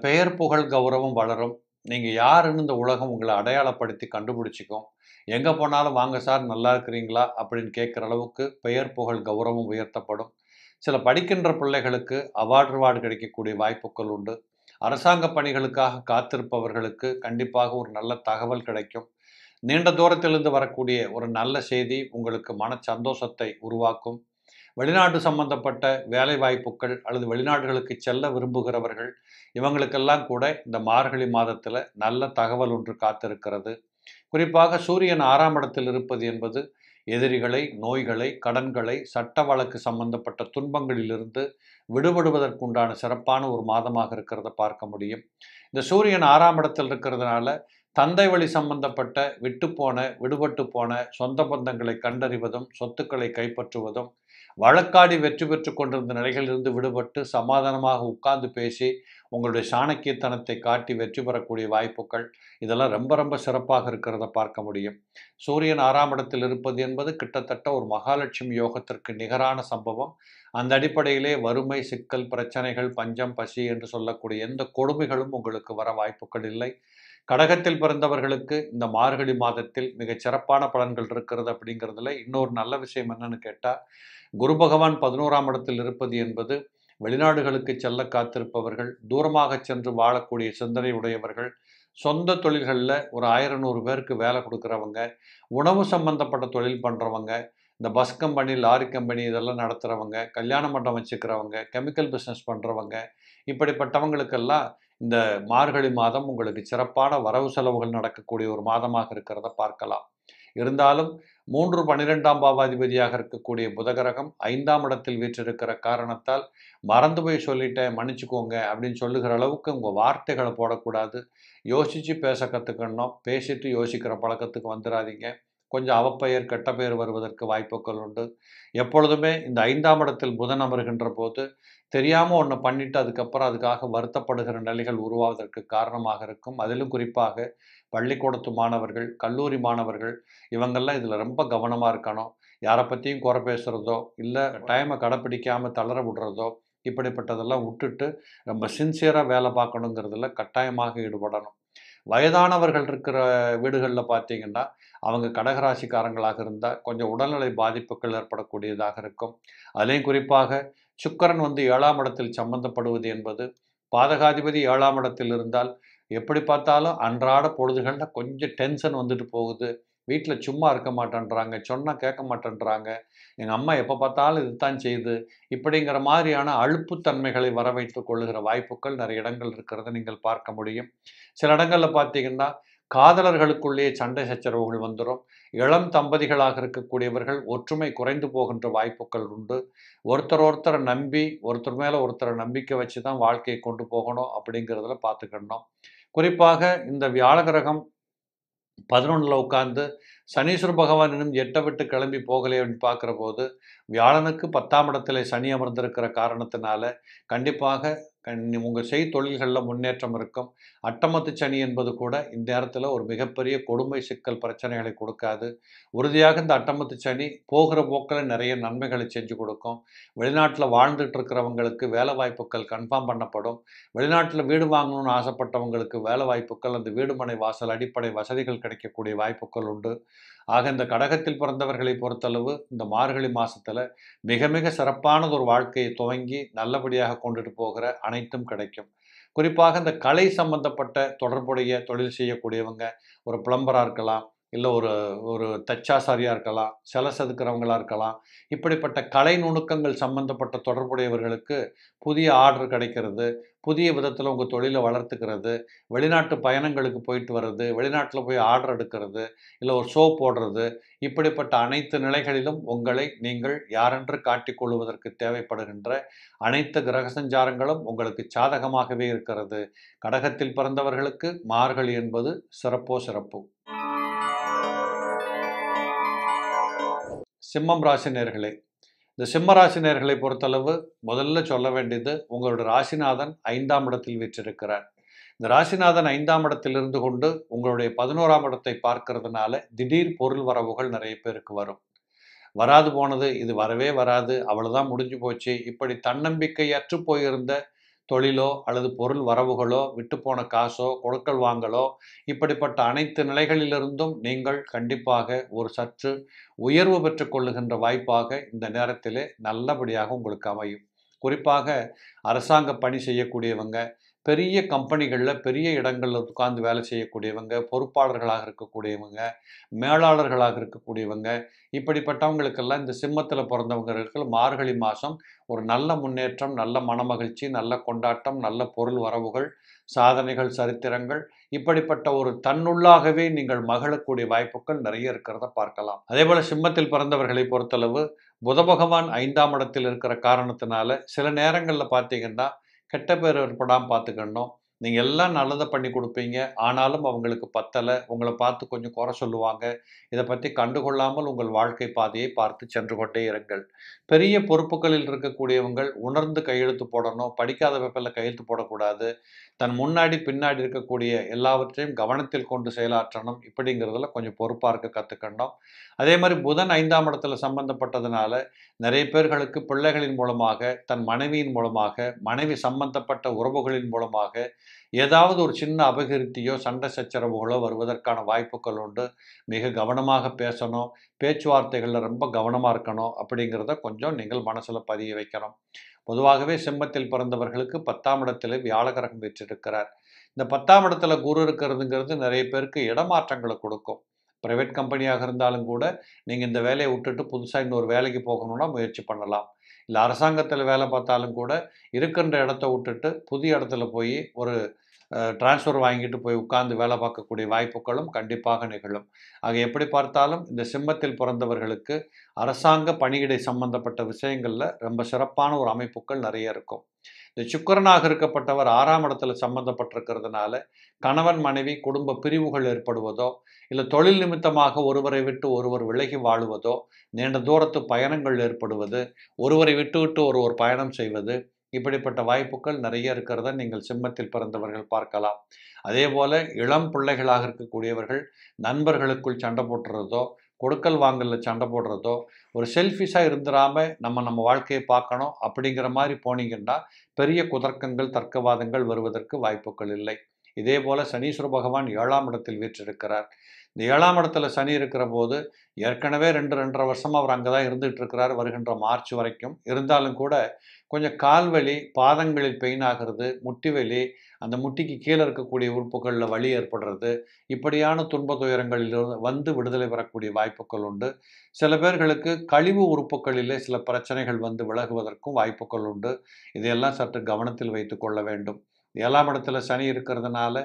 பெயர் புகழ் கௌரவம் வளரும் நீங்கள் யாருன்னு இந்த உலகம் உங்களை அடையாளப்படுத்தி கண்டுபிடிச்சிக்கும் எங்கே போனாலும் வாங்க சார் நல்லா இருக்கிறீங்களா அப்படின்னு கேட்குற அளவுக்கு பெயர் புகழ் கௌரவம் உயர்த்தப்படும் சில படிக்கின்ற பிள்ளைகளுக்கு அவார்டு ரிவார்டு கிடைக்கக்கூடிய வாய்ப்புகள் உண்டு அரசாங்க பணிகளுக்காக காத்திருப்பவர்களுக்கு கண்டிப்பாக ஒரு நல்ல தகவல் கிடைக்கும் நீண்ட தூரத்திலிருந்து வரக்கூடிய ஒரு நல்ல செய்தி உங்களுக்கு மன சந்தோஷத்தை உருவாக்கும் வெளிநாடு சம்பந்தப்பட்ட வேலை வாய்ப்புகள் அல்லது வெளிநாடுகளுக்கு செல்ல விரும்புகிறவர்கள் இவங்களுக்கெல்லாம் கூட இந்த மார்கழி மாதத்தில் நல்ல தகவல் ஒன்று காத்திருக்கிறது குறிப்பாக சூரியன் ஆறாம் இடத்தில் இருப்பது என்பது எதிரிகளை நோய்களை கடன்களை சட்ட வழக்கு சம்பந்தப்பட்ட துன்பங்களிலிருந்து விடுபடுவதற்குண்டான சிறப்பான ஒரு மாதமாக இருக்கிறத பார்க்க முடியும் இந்த சூரியன் ஆறாம் இடத்தில் இருக்கிறதுனால தந்தை வழி சம்பந்தப்பட்ட விட்டுப்போன விடுபட்டு போன சொந்த பந்தங்களை கண்டறிவதும் சொத்துக்களை கைப்பற்றுவதும் வழக்காடி வெற்றி பெற்று கொண்டிருந்த நிலைகளிலிருந்து விடுபட்டு சமாதானமாக உட்கார்ந்து பேசி உங்களுடைய சாணக்கியத்தனத்தை காட்டி வெற்றி பெறக்கூடிய வாய்ப்புகள் இதெல்லாம் ரொம்ப ரொம்ப சிறப்பாக இருக்கிறத பார்க்க முடியும் சூரியன் ஆறாம் இடத்தில் இருப்பது என்பது கிட்டத்தட்ட ஒரு மகாலட்சுமி யோகத்திற்கு நிகரான சம்பவம் அந்த அடிப்படையிலே வறுமை சிக்கல் பிரச்சனைகள் பஞ்சம் பசி என்று சொல்லக்கூடிய எந்த கொடுமைகளும் உங்களுக்கு வர வாய்ப்புகள் இல்லை கடகத்தில் பிறந்தவர்களுக்கு இந்த மார்கழி மாதத்தில் மிகச் சிறப்பான பலன்கள் இருக்கிறது அப்படிங்கிறதுல இன்னொரு நல்ல விஷயம் என்னன்னு கேட்டால் குரு பகவான் பதினோராம் இடத்தில் இருப்பது என்பது வெளிநாடுகளுக்கு செல்ல காத்திருப்பவர்கள் தூரமாக சென்று வாழக்கூடிய சிந்தனை உடையவர்கள் சொந்த தொழில்களில் ஒரு ஆயிரம் நூறு பேருக்கு வேலை கொடுக்குறவங்க உணவு சம்பந்தப்பட்ட தொழில் பண்ணுறவங்க இந்த பஸ் கம்பெனி லாரி கம்பெனி இதெல்லாம் நடத்துகிறவங்க கல்யாண மண்டபம் வச்சுக்கிறவங்க கெமிக்கல் பிஸ்னஸ் பண்ணுறவங்க இப்படிப்பட்டவங்களுக்கெல்லாம் இந்த மார்கழி மாதம் உங்களுக்கு சிறப்பான வரவு செலவுகள் நடக்கக்கூடிய ஒரு மாதமாக இருக்கிறத பார்க்கலாம் இருந்தாலும் மூன்று பன்னிரெண்டாம் பாவாதிபதியாக இருக்கக்கூடிய புதகரகம் ஐந்தாம் இடத்தில் வீற்றிருக்கிற காரணத்தால் மறந்து போய் சொல்லிட்டேன் மன்னிச்சுக்கோங்க அப்படின்னு சொல்லுகிற அளவுக்கு உங்கள் வார்த்தைகளை போடக்கூடாது யோசித்து பேச கற்றுக்கணும் பேசிட்டு யோசிக்கிற பழக்கத்துக்கு வந்துடாதீங்க கொஞ்சம் அவப்பெயர் கெட்ட பெயர் வருவதற்கு வாய்ப்புகள் உண்டு எப்பொழுதுமே இந்த ஐந்தாம் இடத்தில் புதன் அமர்கின்ற போது தெரியாமல் ஒன்று பண்ணிட்டு அதுக்கப்புறம் அதுக்காக வருத்தப்படுகிற நிலைகள் உருவாவதற்கு காரணமாக இருக்கும் அதிலும் குறிப்பாக பள்ளிக்கூடத்து மாணவர்கள் கல்லூரி மாணவர்கள் இவங்கெல்லாம் இதில் ரொம்ப கவனமாக இருக்கணும் யாரை பற்றியும் குறை பேசுகிறதோ இல்லை டைமை கடைப்பிடிக்காமல் தளர விடுறதோ இப்படிப்பட்டதெல்லாம் விட்டுட்டு ரொம்ப சின்சியராக வேலை பார்க்கணுங்கிறதுல கட்டாயமாக ஈடுபடணும் வயதானவர்கள் இருக்கிற வீடுகளில் பார்த்தீங்கன்னா அவங்க கடகராசிக்காரங்களாக இருந்தால் கொஞ்சம் உடல்நிலை பாதிப்புகள் ஏற்படக்கூடியதாக இருக்கும் அதுலேயும் குறிப்பாக சுக்கரன் வந்து ஏழாம் இடத்தில் சம்பந்தப்படுவது என்பது பாதகாதிபதி ஏழாம் இடத்தில் இருந்தால் எப்படி பார்த்தாலும் அன்றாட பொழுதுகளில் கொஞ்சம் டென்ஷன் வந்துட்டு போகுது வீட்டில் சும்மா இருக்க மாட்டேன்றாங்க சொன்னால் கேட்க மாட்டேன்றாங்க எங்கள் அம்மா எப்போ பார்த்தாலும் இது தான் செய்யுது இப்படிங்கிற மாதிரியான அழுப்புத்தன்மைகளை வர வைத்து கொள்ளுகிற வாய்ப்புகள் நிறைய இடங்கள் இருக்கிறத நீங்கள் பார்க்க முடியும் சில இடங்களில் பார்த்தீங்கன்னா காதலர்களுக்குள்ளேயே சண்டை சச்சரவுகள் வந்துடும் இளம் தம்பதிகளாக இருக்கக்கூடியவர்கள் ஒற்றுமை குறைந்து போகின்ற வாய்ப்புகள் உண்டு ஒருத்தர் ஒருத்தரை நம்பி ஒருத்தர் மேலே ஒருத்தரை நம்பிக்கை வச்சு தான் வாழ்க்கையை கொண்டு போகணும் அப்படிங்கிறதுல பார்த்துக்கணும் குறிப்பாக இந்த வியாழ கிரகம் பதினொன்றில் உட்காந்து சனீஸ்வர பகவான் இன்னும் எட்ட விட்டு கிளம்பி அப்படின்னு பார்க்குற போது வியாழனுக்கு பத்தாம் இடத்துல சனி அமர்ந்திருக்கிற காரணத்தினால கண்டிப்பாக உங்கள் செய் தொழில்களில் முன்னேற்றம் இருக்கும் அட்டமத்து சனி என்பது கூட இந்த நேரத்தில் ஒரு மிகப்பெரிய கொடுமை சிக்கல் பிரச்சனைகளை கொடுக்காது உறுதியாக இந்த அட்டமத்து சனி போகிற போக்கில் நிறைய நன்மைகளை செஞ்சு கொடுக்கும் வெளிநாட்டில் வாழ்ந்துட்டு இருக்கிறவங்களுக்கு வேலை வாய்ப்புகள் கன்ஃபார்ம் பண்ணப்படும் வெளிநாட்டில் வீடு வாங்கணும்னு ஆசைப்பட்டவங்களுக்கு வேலை வாய்ப்புகள் அந்த வீடுமனை வாசல் அடிப்படை வசதிகள் கிடைக்கக்கூடிய வாய்ப்புகள் உண்டு ஆக இந்த கடகத்தில் பிறந்தவர்களை பொறுத்தளவு இந்த மார்கழி மாதத்தில் மிக மிக சிறப்பானது ஒரு வாழ்க்கையை துவங்கி நல்லபடியாக கொண்டுட்டு போகிற அனைத்தும் கிடைக்கும் குறிப்பாக இந்த கலை சம்பந்தப்பட்ட தொடர்புடைய தொழில் செய்யக்கூடியவங்க ஒரு பிளம்பராக இருக்கலாம் இல்லை ஒரு ஒரு தச்சாசாரியாக இருக்கலாம் சில செதுக்கிறவங்களாக இருக்கலாம் இப்படிப்பட்ட கலை நுணுக்கங்கள் சம்பந்தப்பட்ட தொடர்புடையவர்களுக்கு புதிய ஆர்டர் கிடைக்கிறது புதிய விதத்தில் உங்கள் தொழிலை வளர்த்துக்கிறது வெளிநாட்டு பயணங்களுக்கு போயிட்டு வர்றது வெளிநாட்டில் போய் ஆர்டர் எடுக்கிறது இல்லை ஒரு ஷோ போடுறது இப்படிப்பட்ட அனைத்து நிலைகளிலும் உங்களை நீங்கள் யாரென்று காட்டிக்கொள்வதற்கு தேவைப்படுகின்ற அனைத்து கிரக சஞ்சாரங்களும் உங்களுக்கு சாதகமாகவே இருக்கிறது கடகத்தில் பிறந்தவர்களுக்கு மார்கழி என்பது சிறப்போ சிறப்பு சிம்மம் நேர்களே இந்த சிம்ம நேர்களை பொறுத்தளவு முதல்ல சொல்ல வேண்டியது உங்களோட ராசிநாதன் ஐந்தாம் இடத்தில் வீற்றிருக்கிறார் இந்த ராசிநாதன் ஐந்தாம் இடத்தில் இருந்து கொண்டு உங்களுடைய பதினோராம் இடத்தை பார்க்கறதுனால திடீர் பொருள் வரவுகள் நிறைய பேருக்கு வரும் வராது போனது இது வரவே வராது அவ்வளோதான் முடிஞ்சு போச்சு இப்படி தன்னம்பிக்கையற்று போயிருந்த தொழிலோ அல்லது பொருள் வரவுகளோ விட்டுப்போன காசோ கொடுக்கல் வாங்கலோ இப்படிப்பட்ட அனைத்து நிலைகளிலிருந்தும் நீங்கள் கண்டிப்பாக ஒரு சற்று உயர்வு பெற்றுக் கொள்ளுகின்ற வாய்ப்பாக இந்த நேரத்திலே நல்லபடியாக உங்களுக்கு அமையும் குறிப்பாக அரசாங்க பணி செய்யக்கூடியவங்க பெரிய கம்பெனிகளில் பெரிய இடங்களில் உட்கார்ந்து வேலை செய்யக்கூடியவங்க பொறுப்பாளர்களாக இருக்கக்கூடியவங்க மேலாளர்களாக இருக்கக்கூடியவங்க இப்படிப்பட்டவங்களுக்கெல்லாம் இந்த சிம்மத்தில் பிறந்தவங்களுக்கு மார்கழி மாதம் ஒரு நல்ல முன்னேற்றம் நல்ல மனமகிழ்ச்சி நல்ல கொண்டாட்டம் நல்ல பொருள் வரவுகள் சாதனைகள் சரித்திரங்கள் இப்படிப்பட்ட ஒரு தன்னுள்ளாகவே நீங்கள் மகளக்கூடிய வாய்ப்புகள் நிறைய இருக்கிறத பார்க்கலாம் அதே போல் சிம்மத்தில் பிறந்தவர்களை பொறுத்தளவு புத பகவான் ஐந்தாம் இடத்தில் இருக்கிற காரணத்தினால சில நேரங்களில் பார்த்தீங்கன்னா கெட்ட பேர் ஏற்படாமல் பார்த்துக்கணும் நீங்கள் எல்லாம் நல்லதை பண்ணி கொடுப்பீங்க ஆனாலும் அவங்களுக்கு பத்தலை உங்களை பார்த்து கொஞ்சம் குறை சொல்லுவாங்க இதை பற்றி கண்டுகொள்ளாமல் உங்கள் வாழ்க்கை பாதையை பார்த்து சென்று கொண்டே இருங்கள் பெரிய பொறுப்புகளில் இருக்கக்கூடியவங்கள் உணர்ந்து கையெழுத்து போடணும் படிக்காத பேப்பரில் கையெழுத்து போடக்கூடாது தன் முன்னாடி பின்னாடி இருக்கக்கூடிய எல்லாவற்றையும் கவனத்தில் கொண்டு செயலாற்றணும் இப்படிங்கிறதுல கொஞ்சம் பொறுப்பாக இருக்க கற்றுக்கணும் அதே மாதிரி புதன் ஐந்தாம் இடத்துல சம்பந்தப்பட்டதுனால நிறைய பேர்களுக்கு பிள்ளைகளின் மூலமாக தன் மனைவியின் மூலமாக மனைவி சம்பந்தப்பட்ட உறவுகளின் மூலமாக ஏதாவது ஒரு சின்ன அபகிருத்தியோ சண்டை சச்சரவுகளோ வருவதற்கான வாய்ப்புகள் உண்டு மிக கவனமாக பேசணும் பேச்சுவார்த்தைகளில் ரொம்ப கவனமாக இருக்கணும் அப்படிங்கிறத கொஞ்சம் நீங்கள் மனசில் பதிய வைக்கணும் பொதுவாகவே சிம்மத்தில் பிறந்தவர்களுக்கு பத்தாம் இடத்துல வியாழகரகம் பெற்றிருக்கிறார் இந்த பத்தாம் இடத்துல குரு இருக்கிறதுங்கிறது நிறைய பேருக்கு இடமாற்றங்களை கொடுக்கும் ப்ரைவேட் கம்பெனியாக இருந்தாலும் கூட நீங்கள் இந்த வேலையை விட்டுட்டு புதுசாக இன்னொரு வேலைக்கு போகணுன்னா முயற்சி பண்ணலாம் இல்லை அரசாங்கத்தில் வேலை பார்த்தாலும் கூட இருக்கின்ற இடத்த விட்டுட்டு புதிய இடத்துல போய் ஒரு டிரான்ஸ்ஃபர் வாங்கிட்டு போய் உட்கார்ந்து வேலை பார்க்கக்கூடிய வாய்ப்புகளும் கண்டிப்பாக நிகழும் ஆக எப்படி பார்த்தாலும் இந்த சிம்மத்தில் பிறந்தவர்களுக்கு அரசாங்க பணியிடை சம்பந்தப்பட்ட விஷயங்களில் ரொம்ப சிறப்பான ஒரு அமைப்புகள் நிறைய இருக்கும் இந்த சுக்கரனாக இருக்கப்பட்டவர் ஆறாம் இடத்துல சம்பந்தப்பட்டிருக்கிறதுனால கணவன் மனைவி குடும்ப பிரிவுகள் ஏற்படுவதோ இல்லை தொழில் நிமித்தமாக ஒருவரை விட்டு ஒருவர் விலகி வாழுவதோ நீண்ட தூரத்து பயணங்கள் ஏற்படுவது ஒருவரை விட்டு விட்டு ஒருவர் பயணம் செய்வது இப்படிப்பட்ட வாய்ப்புகள் நிறைய இருக்கிறத நீங்கள் சிம்மத்தில் பிறந்தவர்கள் பார்க்கலாம் அதே போல் இளம் பிள்ளைகளாக இருக்கக்கூடியவர்கள் நண்பர்களுக்குள் சண்டை போட்டுறதோ கொடுக்கல் வாங்கலில் சண்டை போடுறதோ ஒரு செல்ஃபிஷாக இருந்துடாமல் நம்ம நம்ம வாழ்க்கையை பார்க்கணும் அப்படிங்கிற மாதிரி போனீங்கன்னா பெரிய குதர்க்கங்கள் தர்க்கவாதங்கள் வருவதற்கு வாய்ப்புகள் இல்லை இதே போல் சனீஸ்வர பகவான் ஏழாம் இடத்தில் வீற்றிருக்கிறார் இந்த ஏழாம் இடத்துல சனி இருக்கிற போது ஏற்கனவே ரெண்டு ரெண்டரை வருஷமாக அவர் அங்கே தான் இருந்துகிட்டு இருக்கிறார் வருகின்ற மார்ச் வரைக்கும் இருந்தாலும் கூட கொஞ்சம் கால் வலி பாதங்களில் பெயின் ஆகிறது முட்டி வலி அந்த முட்டிக்கு கீழே இருக்கக்கூடிய உறுப்புகளில் வலி ஏற்படுறது இப்படியான துன்ப துயரங்களிலிருந்து வந்து விடுதலை பெறக்கூடிய வாய்ப்புகள் உண்டு சில பேர்களுக்கு கழிவு உறுப்புகளிலே சில பிரச்சனைகள் வந்து விலகுவதற்கும் வாய்ப்புகள் உண்டு இதையெல்லாம் சற்று கவனத்தில் வைத்து கொள்ள வேண்டும் ஏழாம் இடத்துல சனி இருக்கிறதுனால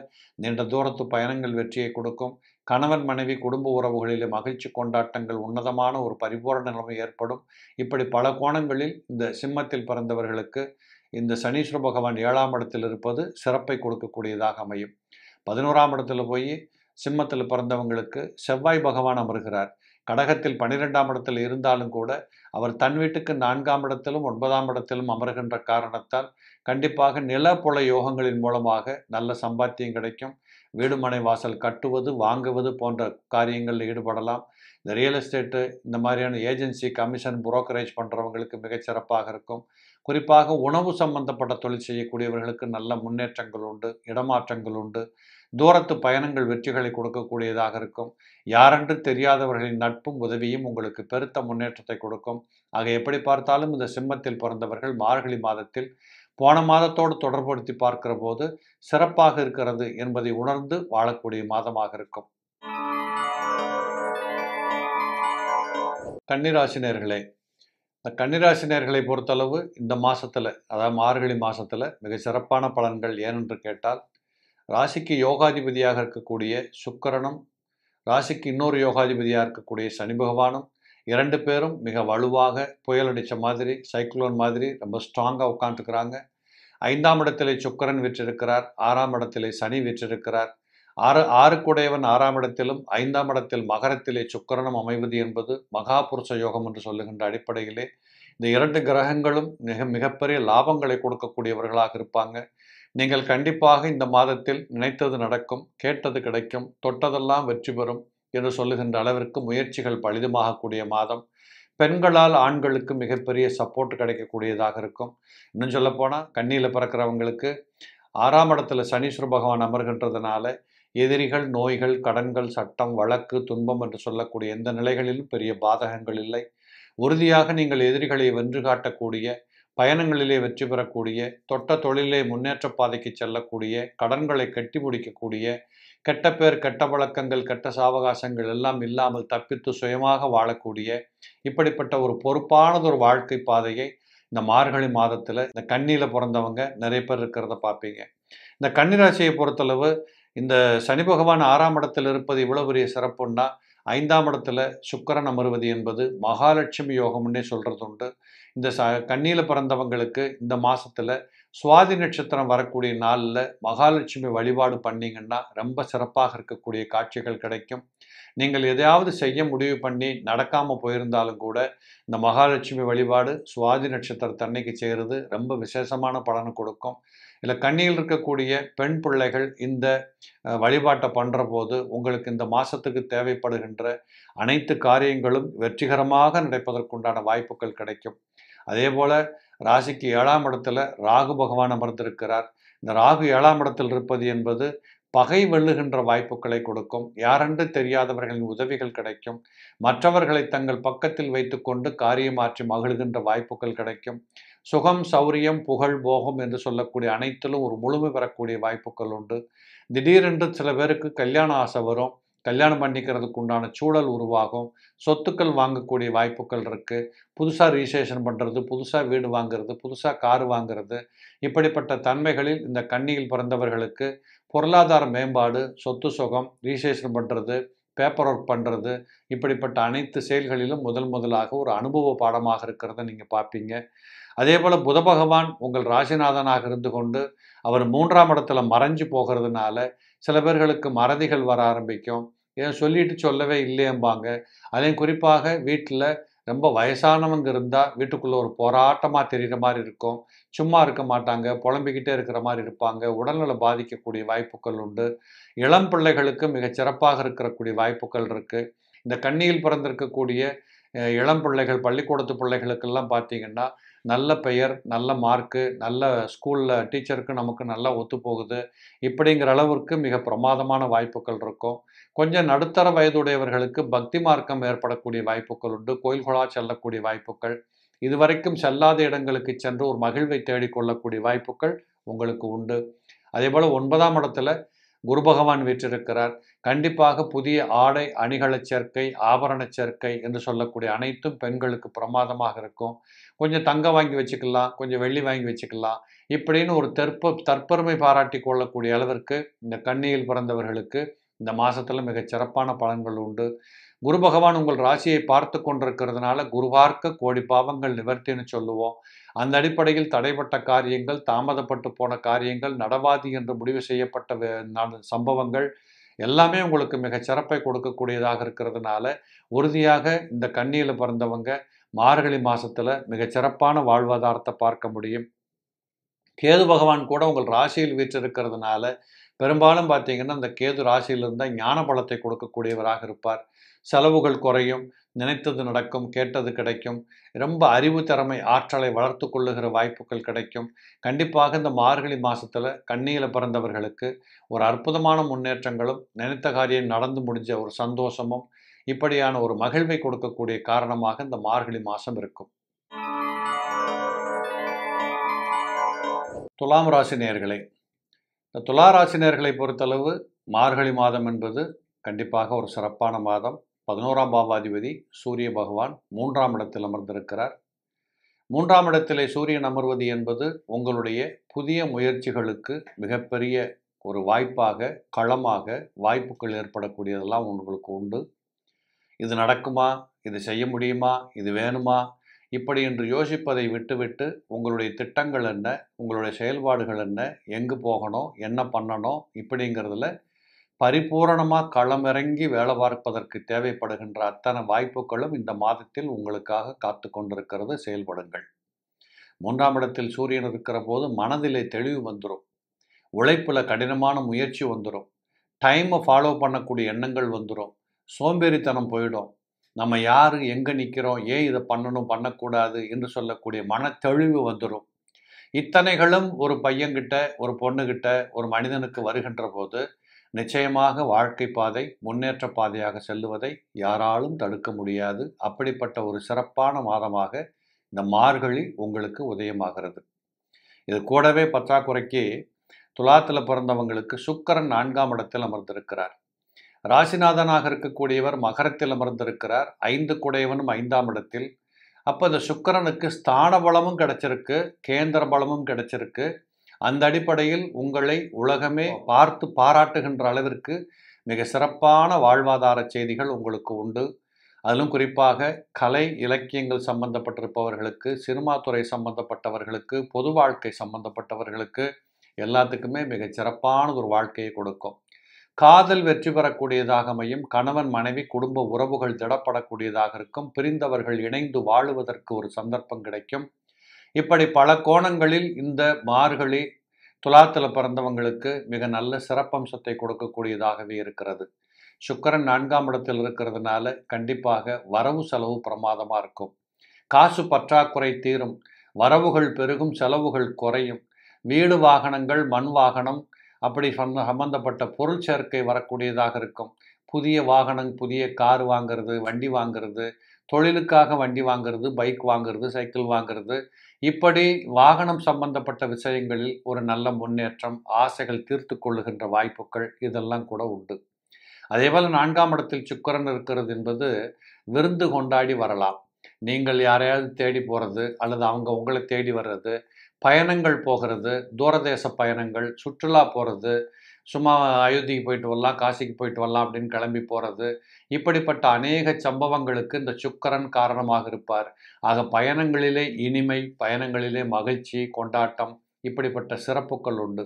நீண்ட தூரத்து பயணங்கள் வெற்றியை கொடுக்கும் கணவன் மனைவி குடும்ப உறவுகளிலே மகிழ்ச்சி கொண்டாட்டங்கள் உன்னதமான ஒரு பரிபூரண நிலைமை ஏற்படும் இப்படி பல கோணங்களில் இந்த சிம்மத்தில் பிறந்தவர்களுக்கு இந்த சனீஸ்வர பகவான் ஏழாம் இடத்தில் இருப்பது சிறப்பை கொடுக்கக்கூடியதாக அமையும் பதினோராம் இடத்துல போய் சிம்மத்தில் பிறந்தவங்களுக்கு செவ்வாய் பகவான் அமர்கிறார் கடகத்தில் பனிரெண்டாம் இடத்தில் இருந்தாலும் கூட அவர் தன் வீட்டுக்கு நான்காம் இடத்திலும் ஒன்பதாம் இடத்திலும் அமர்கின்ற காரணத்தால் கண்டிப்பாக நிலப்புல யோகங்களின் மூலமாக நல்ல சம்பாத்தியம் கிடைக்கும் வீடுமனை வாசல் கட்டுவது வாங்குவது போன்ற காரியங்களில் ஈடுபடலாம் இந்த ரியல் எஸ்டேட்டு இந்த மாதிரியான ஏஜென்சி கமிஷன் புரோக்கரேஜ் பண்ணுறவங்களுக்கு மிகச்சிறப்பாக இருக்கும் குறிப்பாக உணவு சம்பந்தப்பட்ட தொழில் செய்யக்கூடியவர்களுக்கு நல்ல முன்னேற்றங்கள் உண்டு இடமாற்றங்கள் உண்டு தூரத்து பயணங்கள் வெற்றிகளை கொடுக்கக்கூடியதாக இருக்கும் யாரென்று தெரியாதவர்களின் நட்பும் உதவியும் உங்களுக்கு பெருத்த முன்னேற்றத்தை கொடுக்கும் ஆக எப்படி பார்த்தாலும் இந்த சிம்மத்தில் பிறந்தவர்கள் மார்கழி மாதத்தில் போன மாதத்தோடு தொடர்படுத்தி பார்க்கிற போது சிறப்பாக இருக்கிறது என்பதை உணர்ந்து வாழக்கூடிய மாதமாக இருக்கும் கன்னிராசினியர்களே இந்த கன்னிராசினியர்களை பொறுத்தளவு இந்த மாதத்தில் அதாவது மார்கழி மாதத்தில் மிக சிறப்பான பலன்கள் ஏனென்று கேட்டால் ராசிக்கு யோகாதிபதியாக இருக்கக்கூடிய சுக்கரனும் ராசிக்கு இன்னொரு யோகாதிபதியாக இருக்கக்கூடிய சனி பகவானும் இரண்டு பேரும் மிக வலுவாக புயல் அடித்த மாதிரி சைக்ளோன் மாதிரி ரொம்ப ஸ்ட்ராங்காக உட்காந்துருக்கிறாங்க ஐந்தாம் இடத்திலே சுக்கரன் விற்றிருக்கிறார் ஆறாம் இடத்திலே சனி விற்றிருக்கிறார் ஆறு ஆறுக்குடையவன் ஆறாம் இடத்திலும் ஐந்தாம் இடத்தில் மகரத்திலே சுக்கரனும் அமைவது என்பது மகாபுருஷ யோகம் என்று சொல்லுகின்ற அடிப்படையிலே இந்த இரண்டு கிரகங்களும் மிக மிகப்பெரிய லாபங்களை கொடுக்கக்கூடியவர்களாக இருப்பாங்க நீங்கள் கண்டிப்பாக இந்த மாதத்தில் நினைத்தது நடக்கும் கேட்டது கிடைக்கும் தொட்டதெல்லாம் வெற்றி பெறும் என்று சொல்லுகின்ற அளவிற்கு முயற்சிகள் பலிதமாகக்கூடிய மாதம் பெண்களால் ஆண்களுக்கு மிகப்பெரிய சப்போர்ட் கிடைக்கக்கூடியதாக இருக்கும் இன்னும் சொல்லப்போனால் கண்ணியில் பிறக்கிறவங்களுக்கு ஆறாம் இடத்துல சனீஸ்வர பகவான் அமர்கின்றதுனால எதிரிகள் நோய்கள் கடன்கள் சட்டம் வழக்கு துன்பம் என்று சொல்லக்கூடிய எந்த நிலைகளிலும் பெரிய பாதகங்கள் இல்லை உறுதியாக நீங்கள் எதிரிகளை வென்று காட்டக்கூடிய பயணங்களிலே வெற்றி பெறக்கூடிய தொட்ட தொழிலே முன்னேற்ற பாதைக்கு செல்லக்கூடிய கடன்களை கட்டி முடிக்கக்கூடிய கெட்ட பேர் கெட்ட பழக்கங்கள் கெட்ட சாவகாசங்கள் எல்லாம் இல்லாமல் தப்பித்து சுயமாக வாழக்கூடிய இப்படிப்பட்ட ஒரு பொறுப்பானது ஒரு வாழ்க்கை பாதையை இந்த மார்கழி மாதத்தில் இந்த கண்ணியில் பிறந்தவங்க நிறைய பேர் இருக்கிறத பார்ப்பீங்க இந்த கன்னிராசியை பொறுத்தளவு இந்த சனி பகவான் ஆறாம் இடத்தில் இருப்பது இவ்வளோ பெரிய சிறப்புன்னா ஐந்தாம் இடத்துல சுக்கரன் அமருவது என்பது மகாலட்சுமி யோகம்னே சொல்கிறது உண்டு இந்த ச கண்ணியில் பிறந்தவங்களுக்கு இந்த மாதத்தில் சுவாதி நட்சத்திரம் வரக்கூடிய நாளில் மகாலட்சுமி வழிபாடு பண்ணிங்கன்னா ரொம்ப சிறப்பாக இருக்கக்கூடிய காட்சிகள் கிடைக்கும் நீங்கள் எதையாவது செய்ய முடிவு பண்ணி நடக்காமல் போயிருந்தாலும் கூட இந்த மகாலட்சுமி வழிபாடு சுவாதி அன்னைக்கு செய்கிறது ரொம்ப விசேஷமான பலனை கொடுக்கும் இல்லை கண்ணியில் இருக்கக்கூடிய பெண் பிள்ளைகள் இந்த வழிபாட்டை பண்ணுற போது உங்களுக்கு இந்த மாதத்துக்கு தேவைப்படுகின்ற அனைத்து காரியங்களும் வெற்றிகரமாக நடப்பதற்குண்டான வாய்ப்புகள் கிடைக்கும் அதே போல் ராசிக்கு ஏழாம் இடத்துல ராகு பகவான் அமர்ந்திருக்கிறார் இந்த ராகு ஏழாம் இடத்தில் இருப்பது என்பது பகை வெள்ளுகின்ற வாய்ப்புகளை கொடுக்கும் யாரென்று தெரியாதவர்களின் உதவிகள் கிடைக்கும் மற்றவர்களை தங்கள் பக்கத்தில் வைத்துக்கொண்டு காரியமாற்றி மகிழ்கின்ற வாய்ப்புகள் கிடைக்கும் சுகம் சௌரியம் புகழ் போகம் என்று சொல்லக்கூடிய அனைத்திலும் ஒரு முழுமை பெறக்கூடிய வாய்ப்புகள் உண்டு திடீரென்று சில பேருக்கு கல்யாண ஆசை வரும் கல்யாணம் பண்ணிக்கிறதுக்கு உண்டான சூழல் உருவாகும் சொத்துக்கள் வாங்கக்கூடிய வாய்ப்புகள் இருக்குது புதுசாக ரிஜிஸ்ட்ரேஷன் பண்ணுறது புதுசாக வீடு வாங்குறது புதுசாக கார் வாங்குறது இப்படிப்பட்ட தன்மைகளில் இந்த கண்ணியில் பிறந்தவர்களுக்கு பொருளாதார மேம்பாடு சொத்து சுகம் ரிஜிஸ்ட்ரேஷன் பண்ணுறது பேப்பர் ஒர்க் பண்ணுறது இப்படிப்பட்ட அனைத்து செயல்களிலும் முதல் முதலாக ஒரு அனுபவ பாடமாக இருக்கிறத நீங்கள் பார்ப்பீங்க அதே போல் புத பகவான் உங்கள் ராசிநாதனாக இருந்து கொண்டு அவர் மூன்றாம் இடத்துல மறைஞ்சு போகிறதுனால சில பேர்களுக்கு மறதிகள் வர ஆரம்பிக்கும் ஏன் சொல்லிட்டு சொல்லவே இல்லையம்பாங்க அதையும் குறிப்பாக வீட்டில் ரொம்ப வயசானவங்க இருந்தால் வீட்டுக்குள்ளே ஒரு போராட்டமாக தெரிகிற மாதிரி இருக்கும் சும்மா இருக்க மாட்டாங்க புலம்பிக்கிட்டே இருக்கிற மாதிரி இருப்பாங்க உடல்நலம் பாதிக்கக்கூடிய வாய்ப்புகள் உண்டு இளம் பிள்ளைகளுக்கு மிகச்சிறப்பாக இருக்கிறக்கூடிய வாய்ப்புகள் இருக்குது இந்த கண்ணியில் பிறந்திருக்கக்கூடிய இளம் பிள்ளைகள் பள்ளிக்கூடத்து பிள்ளைகளுக்கெல்லாம் பார்த்தீங்கன்னா நல்ல பெயர் நல்ல மார்க்கு நல்ல ஸ்கூலில் டீச்சருக்கு நமக்கு நல்லா ஒத்து போகுது இப்படிங்கிற அளவிற்கு மிக பிரமாதமான வாய்ப்புகள் இருக்கும் கொஞ்சம் நடுத்தர வயதுடையவர்களுக்கு பக்தி மார்க்கம் ஏற்படக்கூடிய வாய்ப்புகள் உண்டு கோயில்களாக செல்லக்கூடிய வாய்ப்புகள் இதுவரைக்கும் செல்லாத இடங்களுக்கு சென்று ஒரு மகிழ்வை தேடிக்கொள்ளக்கூடிய வாய்ப்புகள் உங்களுக்கு உண்டு அதே போல் ஒன்பதாம் இடத்துல குரு பகவான் வீற்றிருக்கிறார் கண்டிப்பாக புதிய ஆடை அணிகள சேர்க்கை ஆபரண சேர்க்கை என்று சொல்லக்கூடிய அனைத்தும் பெண்களுக்கு பிரமாதமாக இருக்கும் கொஞ்சம் தங்கம் வாங்கி வச்சுக்கலாம் கொஞ்சம் வெள்ளி வாங்கி வச்சுக்கலாம் இப்படின்னு ஒரு தெற்ப தற்பெருமை பாராட்டி கொள்ளக்கூடிய அளவிற்கு இந்த கண்ணியில் பிறந்தவர்களுக்கு இந்த மாதத்தில் மிகச் சிறப்பான பலன்கள் உண்டு குரு பகவான் உங்கள் ராசியை பார்த்து கொண்டிருக்கிறதுனால குருவார்க்க கோடி பாவங்கள் நிவர்த்தின்னு சொல்லுவோம் அந்த அடிப்படையில் தடைப்பட்ட காரியங்கள் தாமதப்பட்டு போன காரியங்கள் நடவாதி என்று முடிவு செய்யப்பட்ட சம்பவங்கள் எல்லாமே உங்களுக்கு மிக சிறப்பை கொடுக்கக்கூடியதாக இருக்கிறதுனால உறுதியாக இந்த கண்ணியில் பிறந்தவங்க மார்கழி மாதத்தில் மிகச்சிறப்பான வாழ்வாதாரத்தை பார்க்க முடியும் கேது பகவான் கூட உங்கள் ராசியில் வீற்றிருக்கிறதுனால பெரும்பாலும் பார்த்தீங்கன்னா அந்த கேது ராசியில் இருந்தால் ஞான பலத்தை கொடுக்கக்கூடியவராக இருப்பார் செலவுகள் குறையும் நினைத்தது நடக்கும் கேட்டது கிடைக்கும் ரொம்ப அறிவு திறமை ஆற்றலை வளர்த்து கொள்ளுகிற வாய்ப்புகள் கிடைக்கும் கண்டிப்பாக இந்த மார்கழி மாதத்தில் கண்ணியில் பிறந்தவர்களுக்கு ஒரு அற்புதமான முன்னேற்றங்களும் நினைத்த காரியம் நடந்து முடிஞ்ச ஒரு சந்தோஷமும் இப்படியான ஒரு மகிழ்வை கொடுக்கக்கூடிய காரணமாக இந்த மார்கழி மாதம் இருக்கும் துலாம் ராசி நேர்களை இந்த துலா ராசி நேர்களை பொறுத்தளவு மார்கழி மாதம் என்பது கண்டிப்பாக ஒரு சிறப்பான மாதம் பதினோராம் பாபாதிபதி சூரிய பகவான் மூன்றாம் இடத்தில் அமர்ந்திருக்கிறார் மூன்றாம் இடத்திலே சூரியன் அமர்வது என்பது உங்களுடைய புதிய முயற்சிகளுக்கு மிகப்பெரிய ஒரு வாய்ப்பாக களமாக வாய்ப்புகள் ஏற்படக்கூடியதெல்லாம் உங்களுக்கு உண்டு இது நடக்குமா இது செய்ய முடியுமா இது வேணுமா இப்படி என்று யோசிப்பதை விட்டுவிட்டு உங்களுடைய திட்டங்கள் என்ன உங்களுடைய செயல்பாடுகள் என்ன எங்கு போகணும் என்ன பண்ணணும் இப்படிங்கிறதுல பரிபூரணமாக களமிறங்கி வேலை பார்ப்பதற்கு தேவைப்படுகின்ற அத்தனை வாய்ப்புகளும் இந்த மாதத்தில் உங்களுக்காக காத்து கொண்டிருக்கிறது செயல்படுங்கள் மூன்றாம் இடத்தில் சூரியன் இருக்கிற போது மனதிலே தெளிவு வந்துடும் உழைப்பில் கடினமான முயற்சி வந்துடும் டைமை ஃபாலோ பண்ணக்கூடிய எண்ணங்கள் வந்துடும் சோம்பேறித்தனம் போயிடும் நம்ம யார் எங்கே நிற்கிறோம் ஏன் இதை பண்ணணும் பண்ணக்கூடாது என்று சொல்லக்கூடிய மனத்தெளிவு வந்துடும் இத்தனைகளும் ஒரு பையன்கிட்ட ஒரு பொண்ணுகிட்ட ஒரு மனிதனுக்கு வருகின்ற போது நிச்சயமாக வாழ்க்கை பாதை முன்னேற்ற பாதையாக செல்லுவதை யாராலும் தடுக்க முடியாது அப்படிப்பட்ட ஒரு சிறப்பான மாதமாக இந்த மார்கழி உங்களுக்கு உதயமாகிறது இது கூடவே பற்றாக்குறைக்கு துலாத்தில் பிறந்தவங்களுக்கு சுக்கரன் நான்காம் இடத்தில் அமர்ந்திருக்கிறார் ராசிநாதனாக இருக்கக்கூடியவர் மகரத்தில் அமர்ந்திருக்கிறார் ஐந்து குடையவனும் ஐந்தாம் இடத்தில் அப்போ இந்த சுக்கரனுக்கு ஸ்தான பலமும் கிடைச்சிருக்கு கேந்திர பலமும் கிடைச்சிருக்கு அந்த அடிப்படையில் உங்களை உலகமே பார்த்து பாராட்டுகின்ற அளவிற்கு மிக சிறப்பான வாழ்வாதார செய்திகள் உங்களுக்கு உண்டு அதிலும் குறிப்பாக கலை இலக்கியங்கள் சம்பந்தப்பட்டிருப்பவர்களுக்கு சினிமா துறை சம்பந்தப்பட்டவர்களுக்கு பொது வாழ்க்கை சம்பந்தப்பட்டவர்களுக்கு எல்லாத்துக்குமே மிக சிறப்பான ஒரு வாழ்க்கையை கொடுக்கும் காதல் வெற்றி பெறக்கூடியதாக அமையும் கணவன் மனைவி குடும்ப உறவுகள் திடப்படக்கூடியதாக இருக்கும் பிரிந்தவர்கள் இணைந்து வாழுவதற்கு ஒரு சந்தர்ப்பம் கிடைக்கும் இப்படி பல கோணங்களில் இந்த மார்கழி துலாத்தில் பிறந்தவங்களுக்கு மிக நல்ல சிறப்பம்சத்தை கொடுக்கக்கூடியதாகவே இருக்கிறது சுக்கரன் நான்காம் இடத்தில் இருக்கிறதுனால கண்டிப்பாக வரவு செலவு பிரமாதமாக இருக்கும் காசு பற்றாக்குறை தீரும் வரவுகள் பெருகும் செலவுகள் குறையும் வீடு வாகனங்கள் மண் வாகனம் அப்படி சொன்ன சம்பந்தப்பட்ட பொருள் சேர்க்கை வரக்கூடியதாக இருக்கும் புதிய வாகனம் புதிய கார் வாங்கிறது வண்டி வாங்கிறது தொழிலுக்காக வண்டி வாங்கிறது பைக் வாங்கிறது சைக்கிள் வாங்கிறது இப்படி வாகனம் சம்பந்தப்பட்ட விஷயங்களில் ஒரு நல்ல முன்னேற்றம் ஆசைகள் தீர்த்து கொள்ளுகின்ற வாய்ப்புகள் இதெல்லாம் கூட உண்டு அதேபோல் நான்காம் இடத்தில் சுக்கரன் இருக்கிறது என்பது விருந்து கொண்டாடி வரலாம் நீங்கள் யாரையாவது தேடி போகிறது அல்லது அவங்க உங்களை தேடி வர்றது பயணங்கள் போகிறது தூரதேச பயணங்கள் சுற்றுலா போகிறது சும்மா அயோத்திக்கு போயிட்டு வரலாம் காசிக்கு போயிட்டு வரலாம் அப்படின்னு கிளம்பி போகிறது இப்படிப்பட்ட அநேக சம்பவங்களுக்கு இந்த சுக்கரன் காரணமாக இருப்பார் ஆக பயணங்களிலே இனிமை பயணங்களிலே மகிழ்ச்சி கொண்டாட்டம் இப்படிப்பட்ட சிறப்புகள் உண்டு